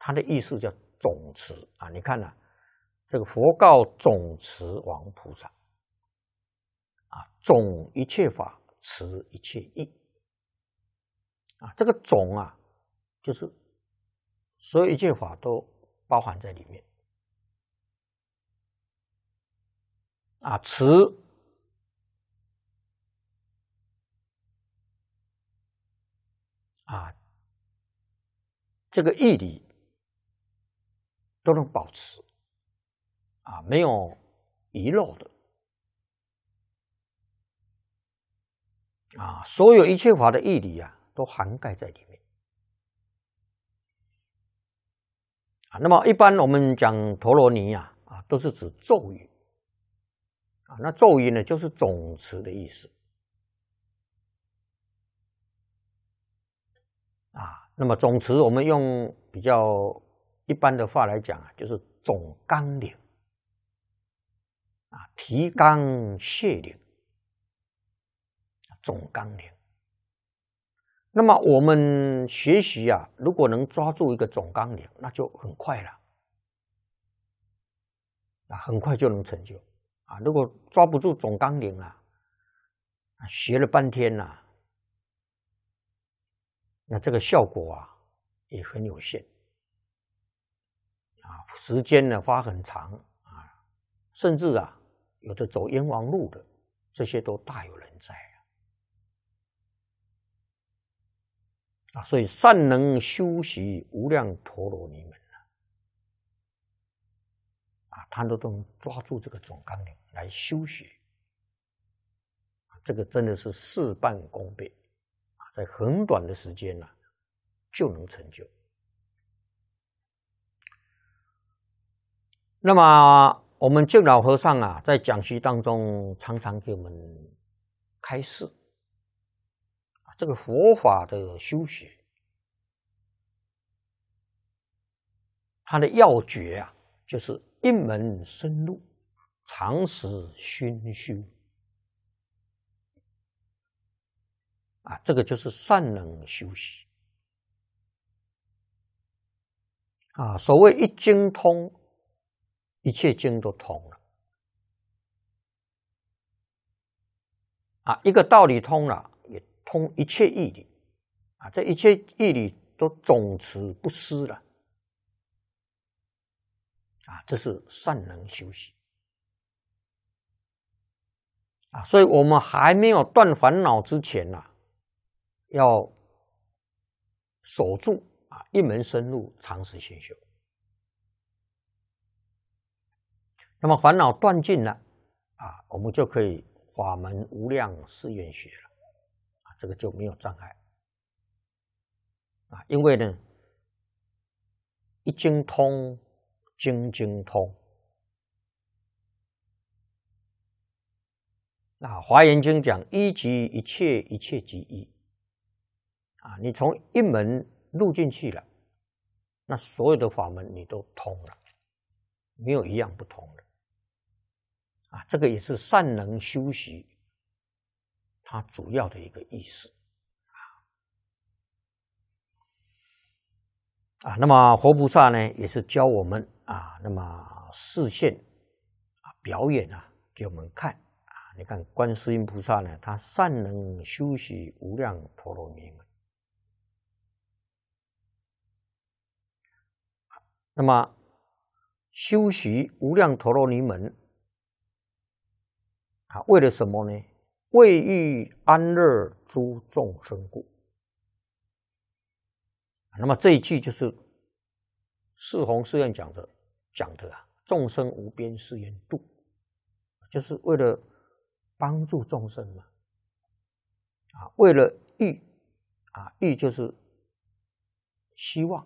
[SPEAKER 1] 他的意思叫“总持”啊！你看呢，这个佛告总持王菩萨，啊，总一切法，持一切意啊，这个“总”啊，就是所有一切法都包含在里面，
[SPEAKER 2] 啊，持，啊，
[SPEAKER 1] 这个义理。都能保持，啊，没有遗漏的，啊，所有一切法的义理啊，都涵盖在里面。啊，那么一般我们讲陀罗尼啊，啊，都是指咒语，啊，那咒语呢，就是总持的意思，啊，那么总持我们用比较。一般的话来讲啊，就是总纲领啊，提纲挈领，总纲领。那么我们学习啊，如果能抓住一个总纲领，那就很快了啊，很快就能成就啊。如果抓不住总纲领啊，学了半天了，那这个效果啊，也很有限。啊，时间呢花很长啊，甚至啊，有的走冤枉路的，这些都大有人在啊。啊，所以善能修习无量陀罗尼门啊，啊，他们都抓住这个总纲领来修学啊，这个真的是事半功倍啊，在很短的时间呢就能成就。那么我们敬老和尚啊，在讲席当中常常给我们开示这个佛法的修学，它的要诀啊，就是一门深入，常时熏修啊，这个就是善能修习啊，所谓一精通。一切经都通了，啊，一个道理通了，也通一切义理，啊，这一切义理都总持不思了，啊，这是善能修行，啊，所以我们还没有断烦恼之前啊，要守住啊，一门深入，长时先修。那么烦恼断尽了，啊，我们就可以法门无量誓愿学了，啊，这个就没有障碍，啊，因为呢，一经通，经经通。那《华严经》讲一即一切，一切即一，啊，你从一门入进去了，那所有的法门你都通了，没有一样不通的。啊，这个也是善能修习，它主要的一个意思，啊啊，那么佛菩萨呢，也是教我们啊，那么示现啊表演啊给我们看啊，你看观世音菩萨呢，他善能修习无量陀罗尼门，那么修习无量陀罗尼门。啊，为了什么呢？为欲安乐诸众生故。那么这一句就是四弘誓愿讲的，讲的啊，众生无边誓愿度，就是为了帮助众生嘛。啊，为了欲啊，欲就是希望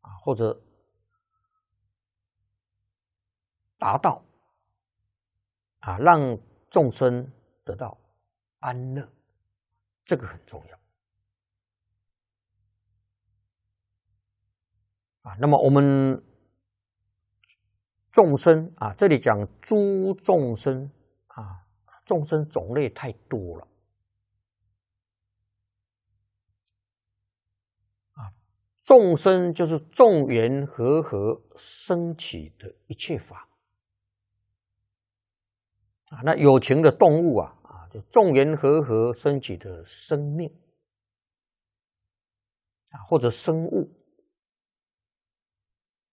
[SPEAKER 1] 啊，或者达到。啊，让众生得到安乐，这个很重要。啊，那么我们众生啊，这里讲诸众生啊，众生种类太多了。啊，众生就是众缘和合升起的一切法。啊，那有情的动物啊，啊，就众缘和合升起的生命，啊，或者生物，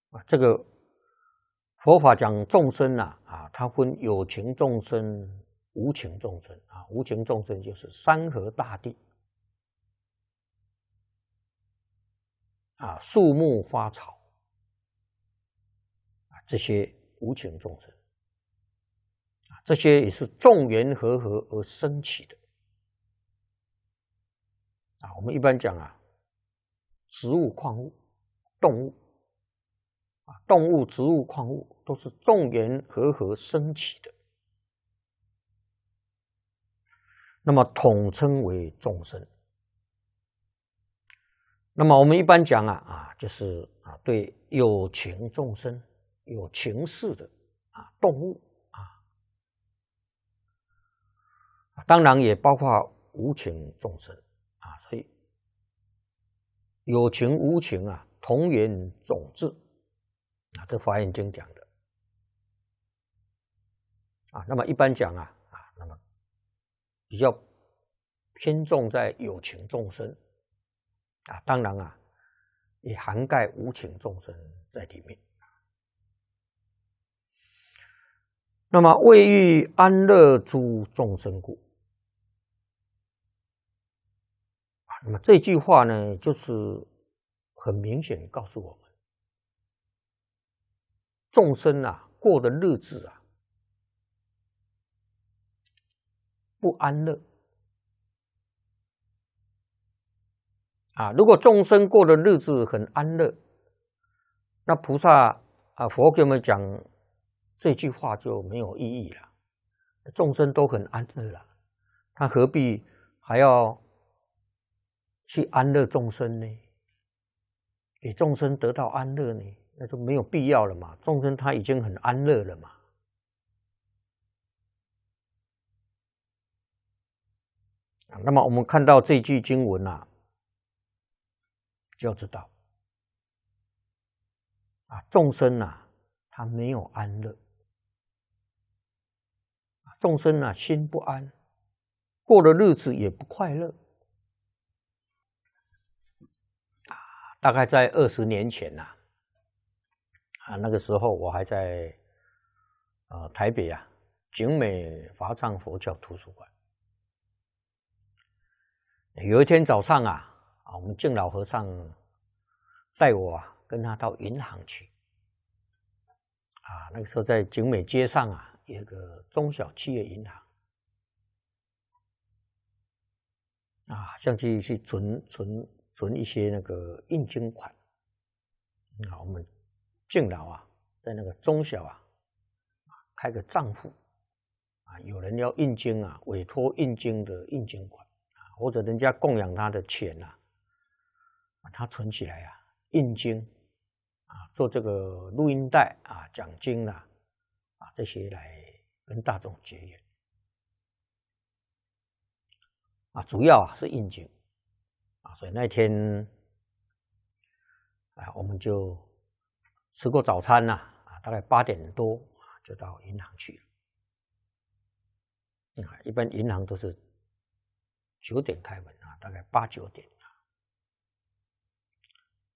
[SPEAKER 1] 啊，这个佛法讲众生呐，啊，它分有情众生、无情众生，啊，无情众生就是山河大地，啊，树木花草，啊，这些无情众生。这些也是众缘和合而生起的啊！我们一般讲啊，植物、矿物、动物啊，动物、植物、矿物都是众缘和合升起的，那么统称为众生。那么我们一般讲啊啊，就是啊，对有情众生、有情势的啊，动物。当然也包括无情众生啊，所以有情无情啊，同源种质啊，这《法眼经》讲的啊。那么一般讲啊啊，那么比较偏重在有情众生啊，当然啊也涵盖无情众生在里面。那么为欲安乐诸众生故。那么这句话呢，就是很明显告诉我们，众生啊过的日子啊不安乐啊。如果众生过的日子很安乐，那菩萨啊佛给我们讲这句话就没有意义了。众生都很安乐了，他何必还要？去安乐众生呢？给众生得到安乐呢？那就没有必要了嘛！众生他已经很安乐了嘛。那么我们看到这句经文啊，就知道啊，众生啊，他没有安乐，众生啊，心不安，过的日子也不快乐。大概在二十年前呐，啊，那个时候我还在啊台北啊景美法藏佛教图书馆。有一天早上啊，啊，我们敬老和尚带我啊，跟他到银行去，啊，那个时候在景美街上啊一个中小企业银行，啊，像去去存存。存一些那个应金款啊，我们敬老啊，在那个中小啊，开个账户啊，有人要应金啊，委托应金的应金款啊，或者人家供养他的钱呐，啊，他存起来啊，应金啊，做这个录音带啊，奖金呐啊，这些来跟大众结缘啊，主要啊是应金。啊，所以那一天，啊，我们就吃过早餐了，啊，大概八点多啊，就到银行去了。啊，一般银行都是九点开门啊，大概八九点啊。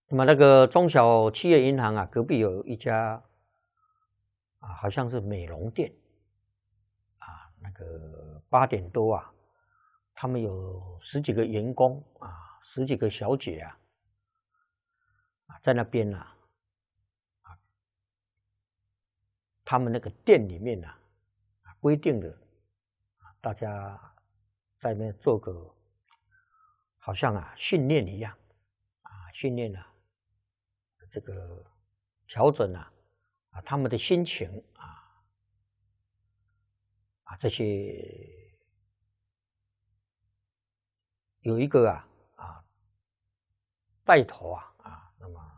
[SPEAKER 1] 那么那个中小企业银行啊，隔壁有一家啊，好像是美容店，啊，那个八点多啊，他们有十几个员工啊。十几个小姐啊，啊，在那边呢，啊，他们那个店里面呢，啊，规定的，啊，大家在那边做个，好像啊训练一样，啊，训练呢，这个调整呢，啊，他们的心情啊，啊，这些有一个啊。拜托啊啊！那么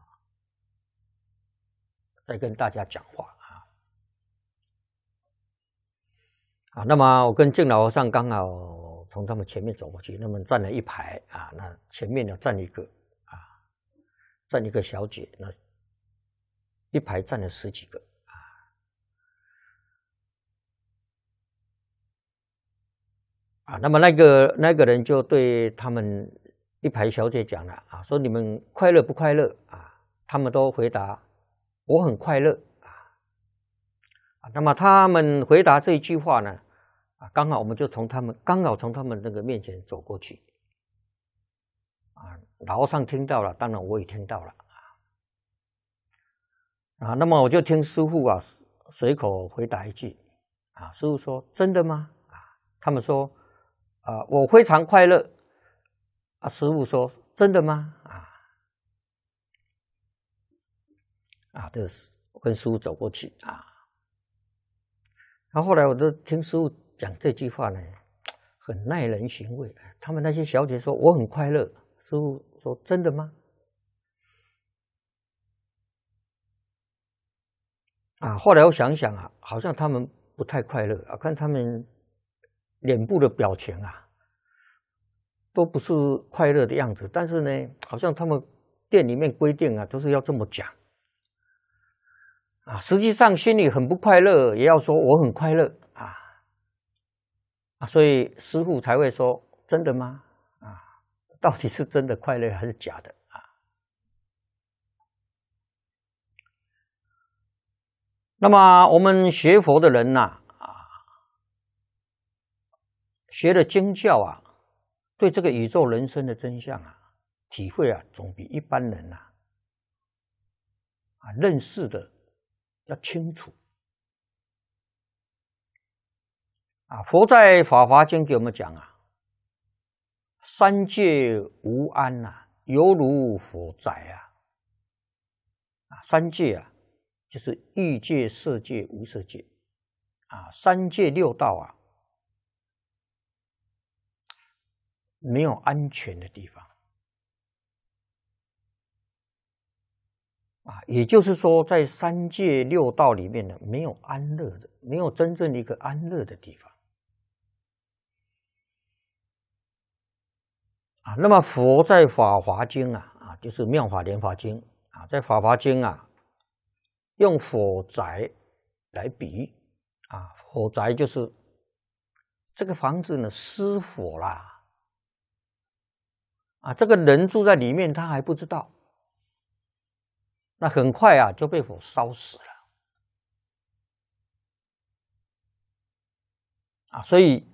[SPEAKER 1] 再跟大家讲话啊啊！那么我跟敬老和尚刚好从他们前面走过去，那么站了一排啊，那前面呢站一个啊，站一个小姐，那一排站了十几个啊啊！那么那个那个人就对他们。一排小姐讲了啊，说你们快乐不快乐啊？他们都回答我很快乐啊那么他们回答这一句话呢啊，刚好我们就从他们刚好从他们那个面前走过去啊。楼上听到了，当然我也听到了啊啊。那么我就听师傅啊随口回答一句啊，师傅说真的吗啊？他们说啊，我非常快乐。啊，师傅说：“真的吗？”啊，啊，这是我跟师傅走过去啊。然后后来我就听师傅讲这句话呢，很耐人寻味。他们那些小姐说：“我很快乐。”师傅说：“真的吗？”啊，后来我想想啊，好像他们不太快乐啊，看他们脸部的表情啊。都不是快乐的样子，但是呢，好像他们店里面规定啊，都是要这么讲啊。实际上心里很不快乐，也要说我很快乐啊啊，所以师傅才会说：“真的吗？啊，到底是真的快乐还是假的啊？”那么我们学佛的人呐，啊，学了经教啊。对这个宇宙人生的真相啊，体会啊，总比一般人呐，啊，认识的要清楚。啊，佛在《法华经》给我们讲啊，三界无安呐，犹如火宅啊。啊，三界啊，就是欲界、色界、无色界，啊，三界六道啊。没有安全的地方啊，也就是说，在三界六道里面呢，没有安乐的，没有真正的一个安乐的地方啊。那么，佛在《法华经》啊，啊，就是《妙法莲华经》啊，在《法华经》啊，用火宅来比喻啊，火宅就是这个房子呢失火了。啊，这个人住在里面，他还不知道。那很快啊，就被火烧死了。啊，所以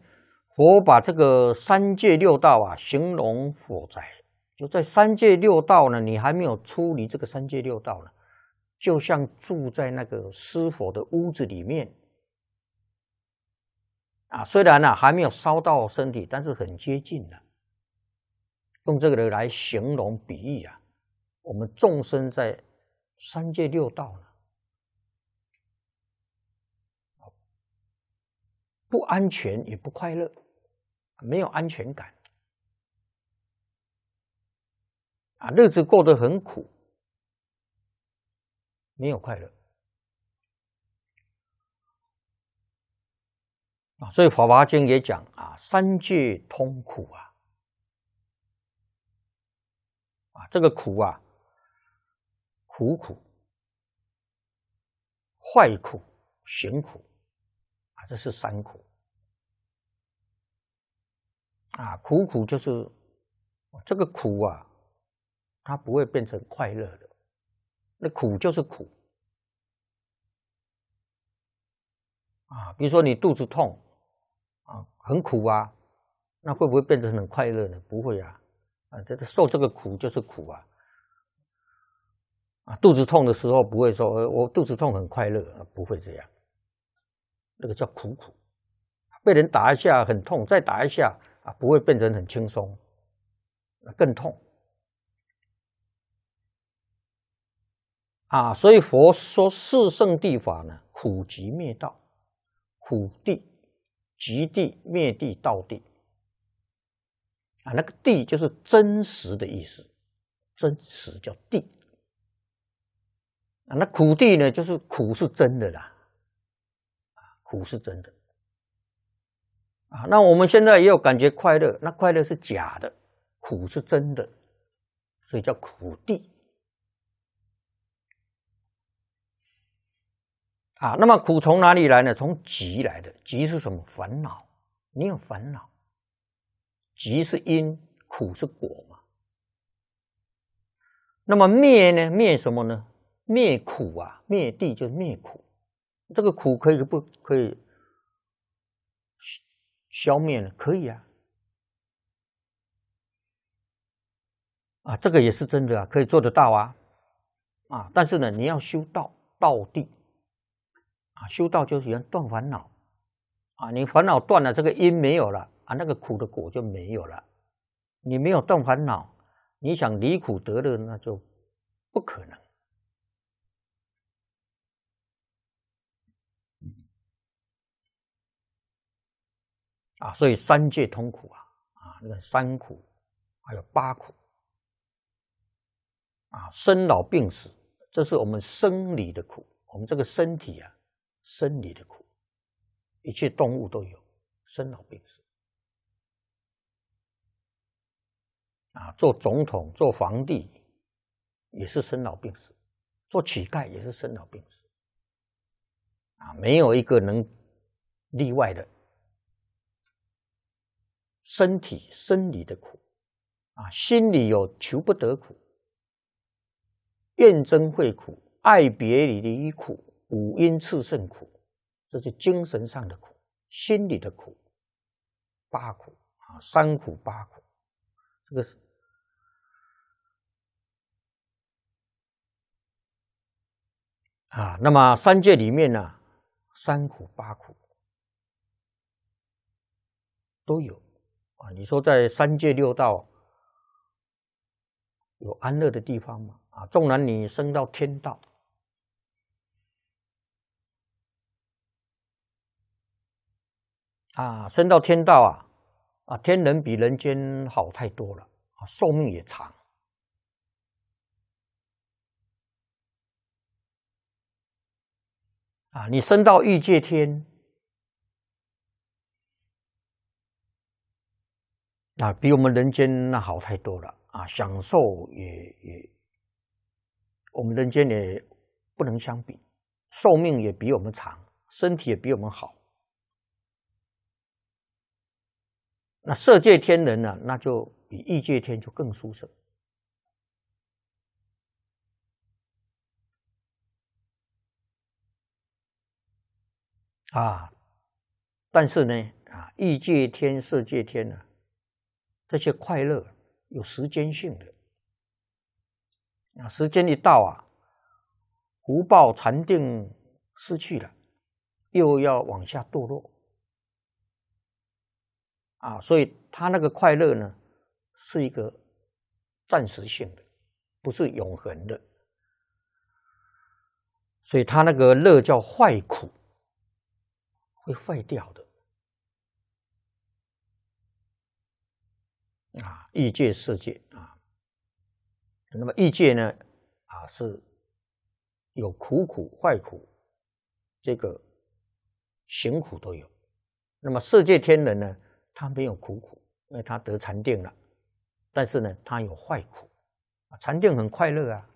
[SPEAKER 1] 佛把这个三界六道啊，形容火灾，就在三界六道呢，你还没有出离这个三界六道呢，就像住在那个失火的屋子里面。啊，虽然呢还没有烧到身体，但是很接近了。用这个来形容比喻啊，我们众生在三界六道呢，不安全也不快乐，没有安全感啊，日子过得很苦，没有快乐啊。所以《法华经》也讲啊，三界通苦啊。啊，这个苦啊，苦苦、坏苦、行苦，啊，这是三苦。啊，苦苦就是这个苦啊，它不会变成快乐的，那苦就是苦。啊，比如说你肚子痛，啊，很苦啊，那会不会变成很快乐呢？不会啊。啊，这个受这个苦就是苦啊！啊，肚子痛的时候不会说，我肚子痛很快乐，不会这样。那个叫苦苦，被人打一下很痛，再打一下啊，不会变成很轻松，更痛。啊，所以佛说四圣地法呢，苦集灭道，苦地、集地、灭地、道地。啊，那个“地”就是真实的意思，真实叫“地”。啊，那苦地呢？就是苦是真的啦，啊，苦是真的。啊，那我们现在也有感觉快乐，那快乐是假的，苦是真的，所以叫苦地。啊，那么苦从哪里来呢？从“急”来的，“急”是什么？烦恼，你有烦恼。吉是因，苦是果嘛。那么灭呢？灭什么呢？灭苦啊！灭地就灭苦，这个苦可以不可以消灭呢？可以啊！啊，这个也是真的啊，可以做得到啊！啊，但是呢，你要修道，道地啊，修道就是要断烦恼啊，你烦恼断了，这个因没有了。啊，那个苦的果就没有了。你没有断烦恼，你想离苦得乐，那就不可能。啊，所以三界通苦啊，啊，那个三苦还有八苦，啊，生老病死，这是我们生理的苦，我们这个身体啊，生理的苦，一切动物都有生老病死。啊，做总统、做皇帝，也是生老病死；做乞丐也是生老病死。啊，没有一个能例外的。身体生理的苦，啊，心里有求不得苦、怨憎会苦、爱别离的苦、五阴炽盛苦，这是精神上的苦、心里的苦。八苦啊，三苦八苦，这个是。啊，那么三界里面呢，三苦八苦都有啊。你说在三界六道有安乐的地方吗？啊，纵然你升到天道啊，升到天道啊，啊，天人比人间好太多了，啊，寿命也长。啊，你升到欲界天，啊，比我们人间那好太多了啊，享受也也，我们人间也不能相比，寿命也比我们长，身体也比我们好。那色界天人呢，那就比欲界天就更舒适。啊，但是呢，啊，欲界天、色界天呢，这些快乐有时间性的，啊，时间一到啊，福报、禅定失去了，又要往下堕落，啊，所以他那个快乐呢，是一个暂时性的，不是永恒的，所以他那个乐叫坏苦。会坏掉的啊！异界世界啊，那么异界呢啊是有苦苦、坏苦，这个行苦都有。那么色界天人呢，他没有苦苦，因为他得禅定了。但是呢，他有坏苦啊，禅定很快乐啊，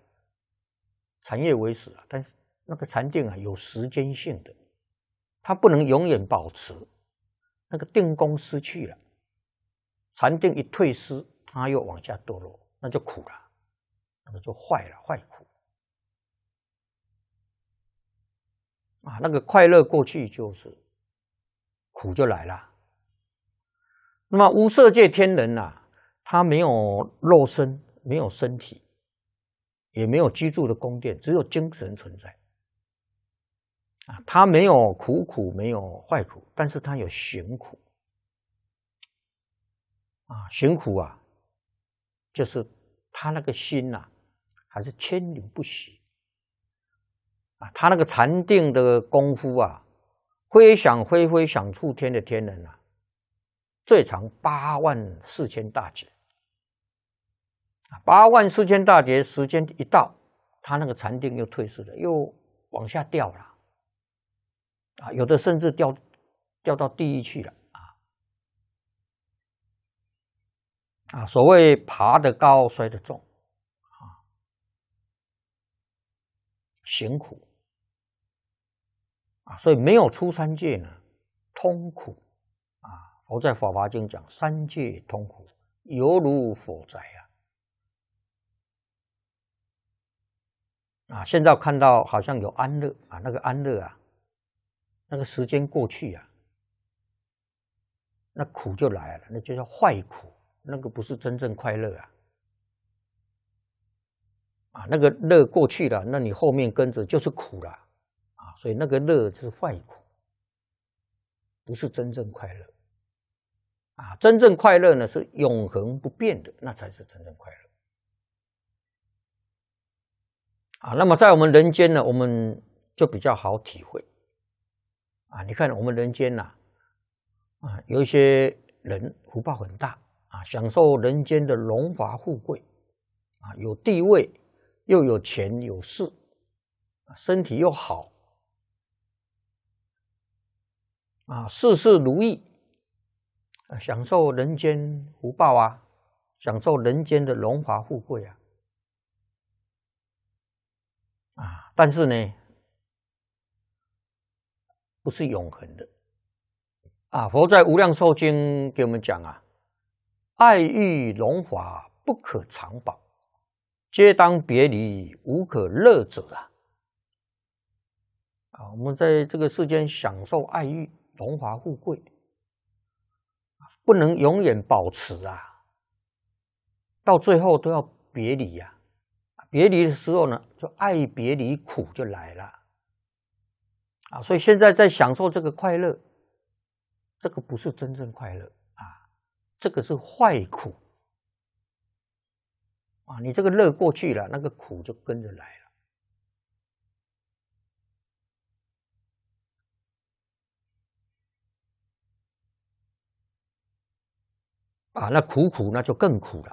[SPEAKER 1] 禅业为始啊。但是那个禅定啊，有时间性的。他不能永远保持那个定功，失去了禅定一退失，他又往下堕落，那就苦了，那就坏了，坏苦。啊，那个快乐过去就是苦就来了。那么无色界天人呐，他没有肉身，没有身体，也没有居住的宫殿，只有精神存在。他没有苦苦，没有坏苦，但是他有行苦。啊，行苦啊，就是他那个心呐，还是千年不息。啊，他那个禅定的功夫啊，挥想挥挥想触天的天人啊，最长八万四千大劫。八万四千大劫时间一到，他那个禅定又退失了，又往下掉了。啊，有的甚至掉，掉到地狱去了啊！啊，所谓爬得高，摔得重啊，辛苦啊，所以没有出三界呢，痛苦啊！佛在《法华经》讲三界痛苦犹如火灾啊！啊，现在看到好像有安乐啊，那个安乐啊！那个时间过去呀，那苦就来了，那就叫坏苦，那个不是真正快乐啊！啊，那个乐过去了，那你后面跟着就是苦了，啊，所以那个乐就是坏苦，不是真正快乐。啊，真正快乐呢是永恒不变的，那才是真正快乐。啊，那么在我们人间呢，我们就比较好体会。啊，你看我们人间呐，啊，有一些人福报很大啊，享受人间的荣华富贵啊，有地位，又有钱有势，身体又好，啊，事事如意，啊，享受人间福报啊，享受人间的荣华富贵啊，啊，但是呢。不是永恒的啊！佛在《无量寿经》给我们讲啊，爱欲荣华不可长保，皆当别离，无可乐者啊！啊，我们在这个世间享受爱欲、荣华富贵，不能永远保持啊，到最后都要别离呀！别离的时候呢，就爱别离苦就来了。啊，所以现在在享受这个快乐，这个不是真正快乐啊，这个是坏苦，啊，你这个乐过去了，那个苦就跟着来了，啊，那苦苦那就更苦了，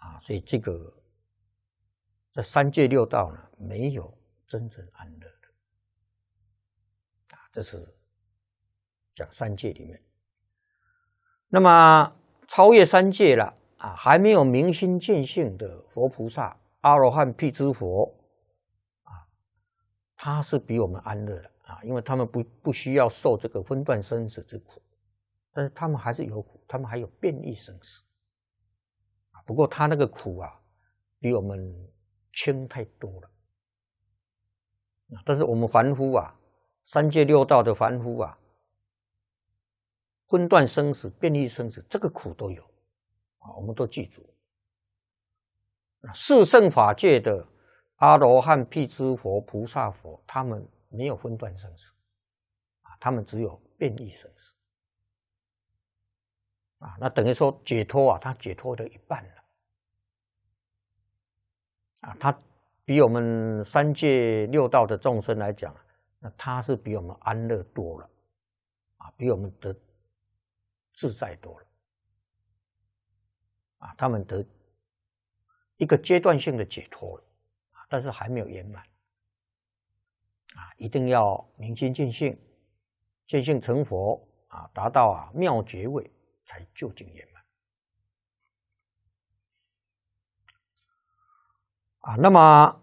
[SPEAKER 1] 啊，所以这个这三界六道呢，没有真正安乐。这是讲三界里面，那么超越三界了啊，还没有明心见性的佛菩萨、阿罗汉、辟支佛啊，他是比我们安乐的啊，因为他们不不需要受这个分段生死之苦，但是他们还是有苦，他们还有变异生死啊。不过他那个苦啊，比我们轻太多了。但是我们凡夫啊。三界六道的凡夫啊，分断生死、变异生死，这个苦都有啊，我们都记住。四圣法界的阿罗汉、辟支佛、菩萨、佛，他们没有分断生死啊，他们只有变异生死啊。那等于说解脱啊，他解脱的一半了啊。他比我们三界六道的众生来讲。那他是比我们安乐多了，啊，比我们得自在多了，啊，他们得一个阶段性的解脱了，啊，但是还没有圆满，啊，一定要明心见性，见性成佛，啊，达到啊妙觉位才究竟圆满，啊，那么。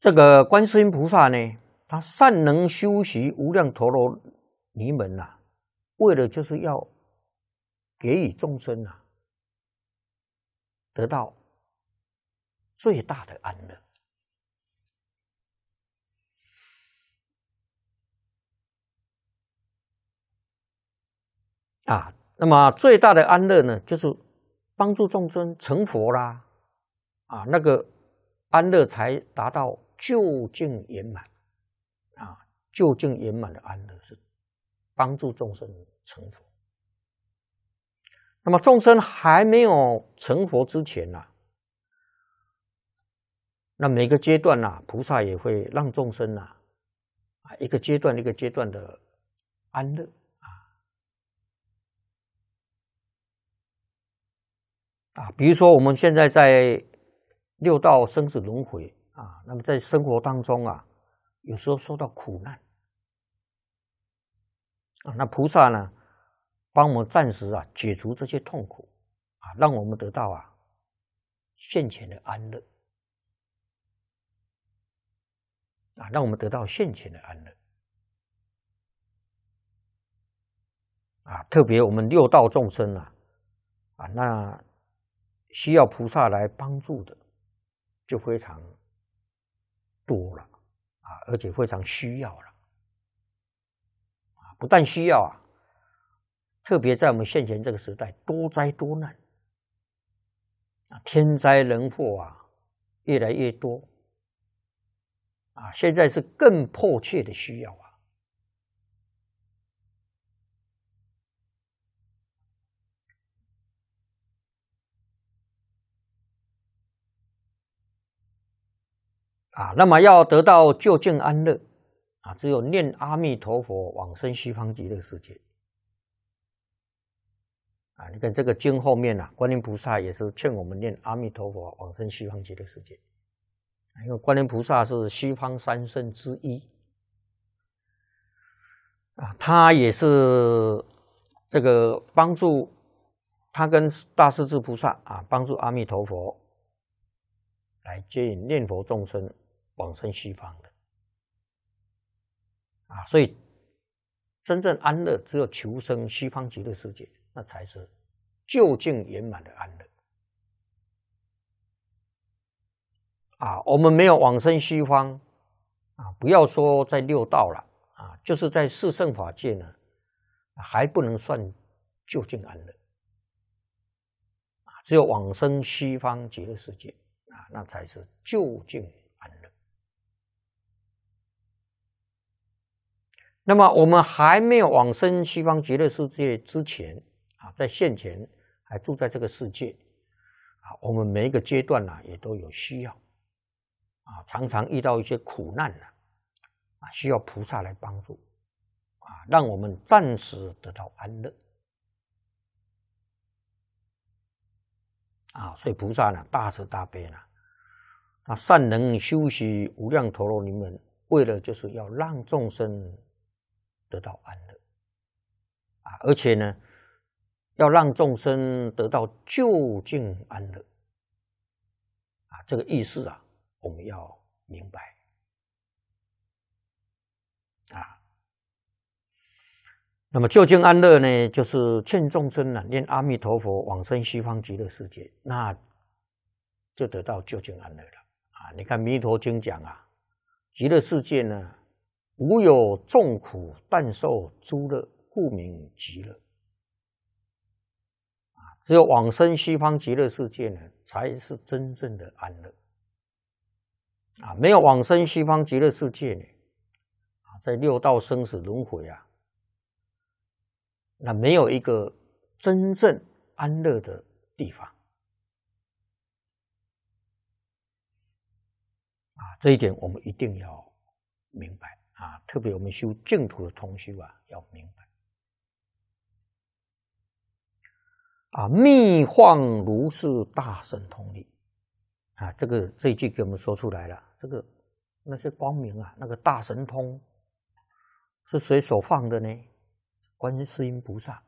[SPEAKER 1] 这个观世音菩萨呢，他善能修习无量陀罗尼门呐，为了就是要给予众生啊，得到最大的安乐啊。那么最大的安乐呢，就是帮助众生成佛啦，啊，那个安乐才达到。究竟圆满啊！究竟圆满的安乐是帮助众生成佛。那么众生还没有成佛之前呢，那每个阶段呢，菩萨也会让众生呢啊一个阶段一个阶段的安乐啊啊，比如说我们现在在六道生死轮回。啊，那么在生活当中啊，有时候受到苦难啊，那菩萨呢，帮我们暂时啊解除这些痛苦啊，让我们得到啊现前的安乐啊，让我们得到现前的安乐啊，特别我们六道众生啊，啊，那需要菩萨来帮助的，就非常。多了啊，而且非常需要了不但需要啊，特别在我们现前这个时代，多灾多难天灾人祸啊，越来越多啊，现在是更迫切的需要啊。啊，那么要得到究竟安乐，啊，只有念阿弥陀佛往生西方极乐世界。啊，你看这个经后面啊，观音菩萨也是劝我们念阿弥陀佛往生西方极乐世界。因为观音菩萨是西方三圣之一，啊，他也是这个帮助他跟大势至菩萨啊，帮助阿弥陀佛来接引念佛众生。往生西方的啊，所以真正安乐只有求生西方极乐世界，那才是究竟圆满的安乐啊。我们没有往生西方啊，不要说在六道了啊，就是在四圣法界呢，还不能算究竟安乐只有往生西方极乐世界啊，那才是究竟。那么我们还没有往生西方极乐世界之前啊，在现前还住在这个世界啊，我们每一个阶段呢，也都有需要啊，常常遇到一些苦难呢啊，需要菩萨来帮助啊，让我们暂时得到安乐啊，所以菩萨呢，大慈大悲呢，那善能修习无量陀罗尼门，为了就是要让众生。得到安乐啊，而且呢，要让众生得到究竟安乐啊，这个意思啊，我们要明白啊。那么究竟安乐呢，就是劝众生呢，念阿弥陀佛往生西方极乐世界，那就得到究竟安乐了啊。你看《弥陀经》讲啊，极乐世界呢。无有众苦，但受诸乐，故名极乐。啊，只有往生西方极乐世界呢，才是真正的安乐。啊，没有往生西方极乐世界呢，啊，在六道生死轮回啊，那没有一个真正安乐的地方。啊，这一点我们一定要明白。啊，特别我们修净土的同修啊，要明白啊，密放如是大神通力啊，这个这一句给我们说出来了。这个那些光明啊，那个大神通是谁所放的呢？观音世音菩萨，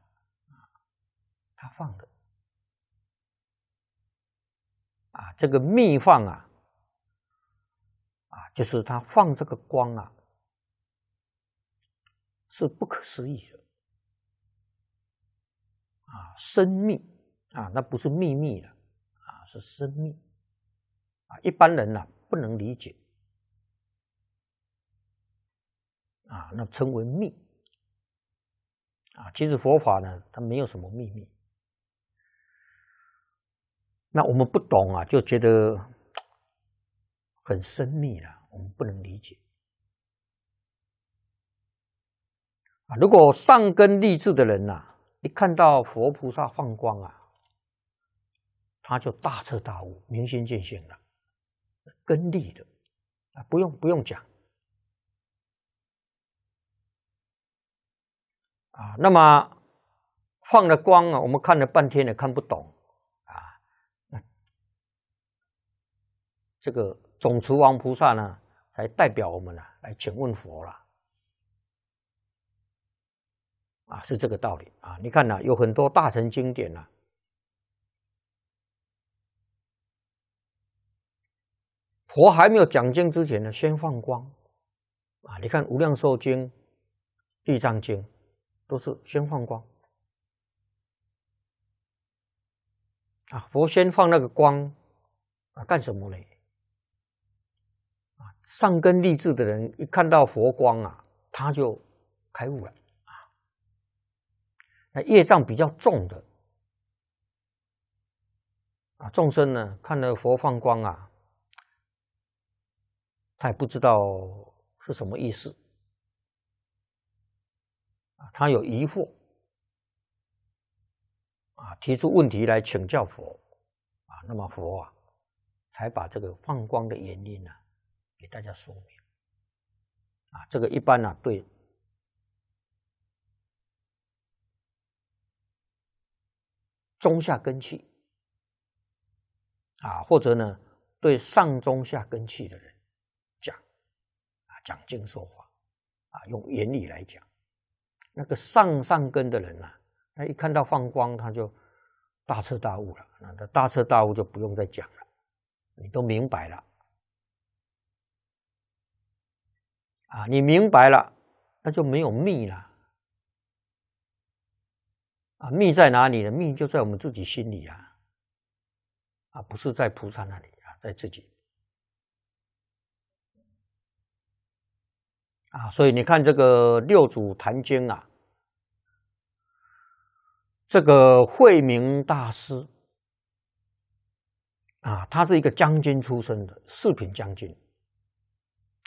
[SPEAKER 1] 他放的啊。这个密放啊，啊，就是他放这个光啊。是不可思议的啊，生命啊，那不是秘密了啊，是生命啊，一般人呢不能理解啊，那称为秘啊。其实佛法呢，它没有什么秘密，那我们不懂啊，就觉得很神秘了，我们不能理解。如果上根立智的人呐，一看到佛菩萨放光啊，他就大彻大悟、明心见性了，根立的啊，不用不用讲啊。那么放了光啊，我们看了半天也看不懂啊。这个总持王菩萨呢，来代表我们啊，来请问佛了。啊，是这个道理啊！你看呐，有很多大乘经典呐，佛还没有讲经之前呢，先放光啊！你看《无量寿经》《地藏经》都是先放光啊，佛先放那个光啊，干什么嘞？啊，根立志的人一看到佛光啊，他就开悟了。那业障比较重的啊，众生呢看到佛放光啊，他也不知道是什么意思啊，他有疑惑啊，提出问题来请教佛啊，那么佛啊才把这个放光的原因呢给大家说明啊，这个一般呢对。中下根器啊，或者呢，对上中下根器的人讲啊，讲经说法啊，用原理来讲，那个上上根的人呢，他一看到放光，他就大彻大悟了。那他大彻大悟就不用再讲了，你都明白了啊，你明白了，那就没有密了。啊，密在哪里呢？密就在我们自己心里啊，啊，不是在菩萨那里啊，在自己啊。所以你看这个六祖坛经啊，这个慧明大师啊，他是一个将军出身的四品将军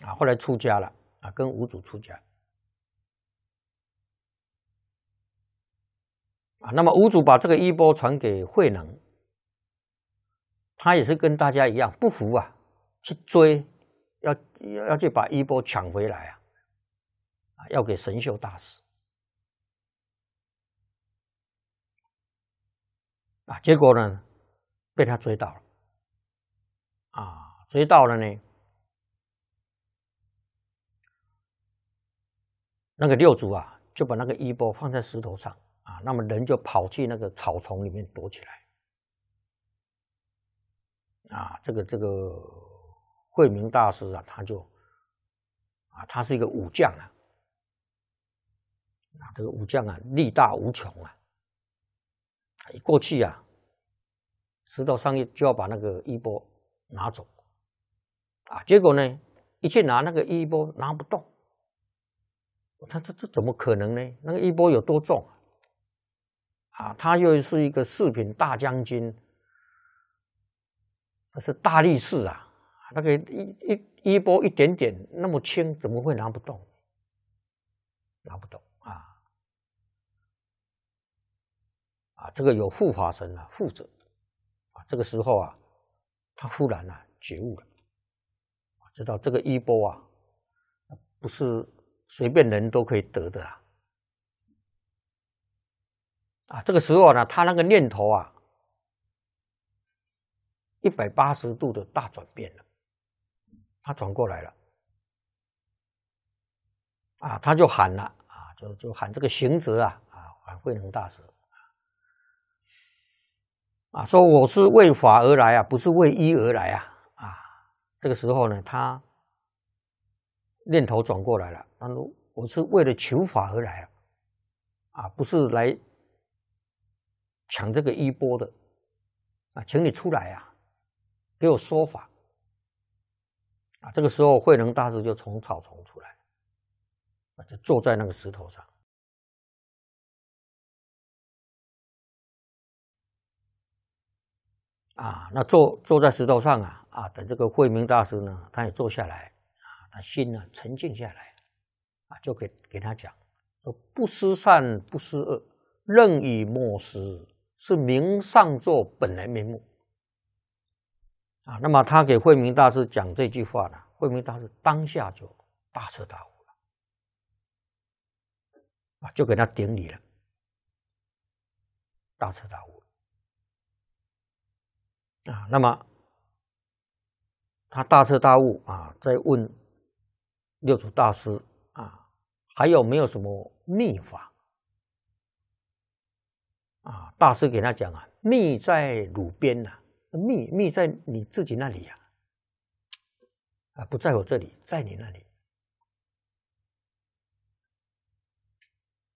[SPEAKER 1] 啊，后来出家了啊，跟五祖出家。那么五祖把这个衣钵传给慧能，他也是跟大家一样不服啊，去追，要要去把衣钵抢回来啊，啊，要给神秀大师啊，结果呢，被他追到了，啊，追到了呢，那个六祖啊，就把那个衣钵放在石头上。啊，那么人就跑去那个草丛里面躲起来。啊，这个这个慧明大师啊，他就，啊，他是一个武将啊，啊，这个武将啊，力大无穷啊，一过去啊，石头上就要把那个衣钵拿走，啊，结果呢，一去拿那个衣钵拿不动，他这这怎么可能呢？那个衣钵有多重？啊，他又是一个四品大将军，是大力士啊，那个一一一波一点点那么轻，怎么会拿不动？拿不动啊！啊，这个有护法神啊，护着，啊。这个时候啊，他忽然啊觉悟了，知道这个衣钵啊，不是随便人都可以得的啊。啊，这个时候呢，他那个念头啊，一百八十度的大转变了，他转过来了，啊，他就喊了啊，就就喊这个行者啊，啊，喊慧能大师，啊，说我是为法而来啊，不是为医而来啊，啊，这个时候呢，他念头转过来了，他说我是为了求法而来啊，啊，不是来。抢这个衣钵的啊，请你出来呀，给我说法啊！这个时候，慧能大师就从草丛出
[SPEAKER 2] 来，啊，就坐在那个石头上啊。那坐
[SPEAKER 1] 坐在石头上啊啊，等这个慧明大师呢，他也坐下来啊，他心呢，沉静下来啊，就给给他讲说：不思善，不思恶，任意莫思。是明上座本来面目，啊，那么他给慧明大师讲这句话呢，慧明大师当下就大彻大悟了，啊，就给他顶礼了，大彻大悟啊，那么他大彻大悟啊，在问六祖大师啊，还有没有什么秘法？啊，大师给他讲啊，密在汝边呐，密密在你自己那里呀，啊，不在我这里，在你那里，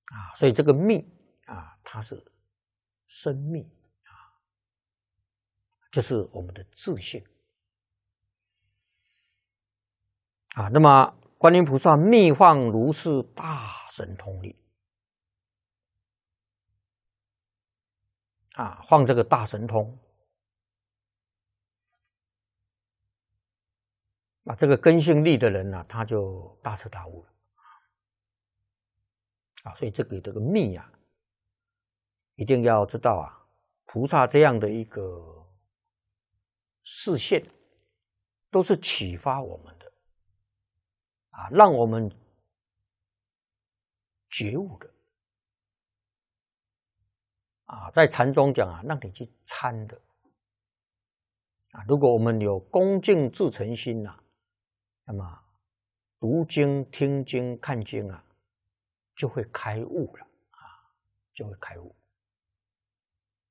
[SPEAKER 1] 啊，所以这个密啊，它是生
[SPEAKER 2] 命啊，
[SPEAKER 1] 这是我们的自信啊。那么，观音菩萨密放如是大神通力。啊，放这个大神通，那这个根性利的人呢，他就大彻大悟了。啊，所以这个这个密呀，一定要知道啊，菩萨这样的一个视线，都是启发我们的，啊，让我们觉悟的。啊，在禅宗讲啊，让你去参的。啊，如果我们有恭敬自诚心呐，那么读经、听经、看经啊，就会开悟了啊，就会开悟。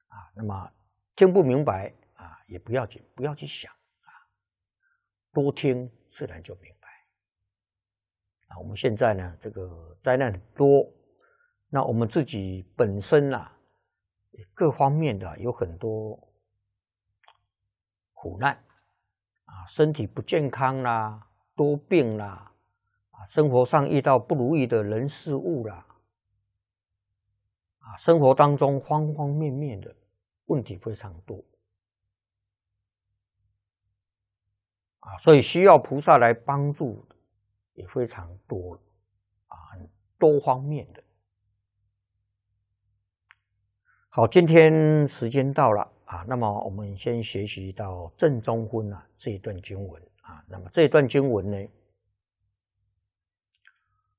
[SPEAKER 1] 啊，那么听不明白啊也不要紧，不要去想啊，多听自然就明白。啊，我们现在呢，这个灾难多，那我们自己本身啊。各方面的有很多苦难啊，身体不健康啦，多病啦，啊，生活上遇到不如意的人事物啦，啊，生活当中方方面面的问题非常多，啊，所以需要菩萨来帮助也非常多，啊，很多方面的。好，今天时间到了啊。那么我们先学习到正中婚啊这一段经文啊。那么这一段经文呢，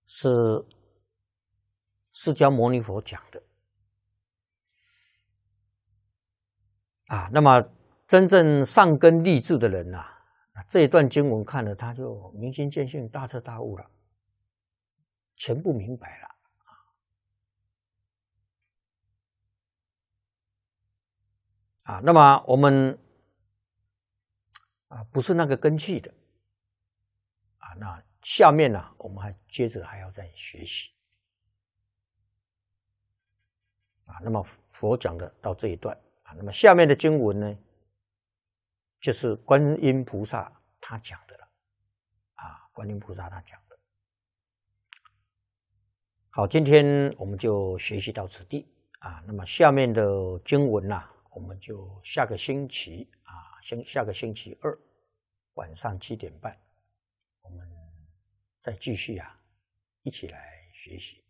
[SPEAKER 1] 是释迦牟尼佛讲的啊。那么真正善根立志的人呐，这一段经文看了，他就明心见性、大彻大悟了，全部明白了。啊，那么我们啊，不是那个根器的啊。那下面呢，我们还接着还要再学习。啊，那么佛讲的到这一段啊，那么下面的经文呢，就是观音菩萨他讲的了。啊，观音菩萨他讲的。好，今天我们就学习到此地啊。那么下面的经文呢？我们就下个星期啊，星下个
[SPEAKER 2] 星期二晚上七点半，我们再继续啊，一起来学习。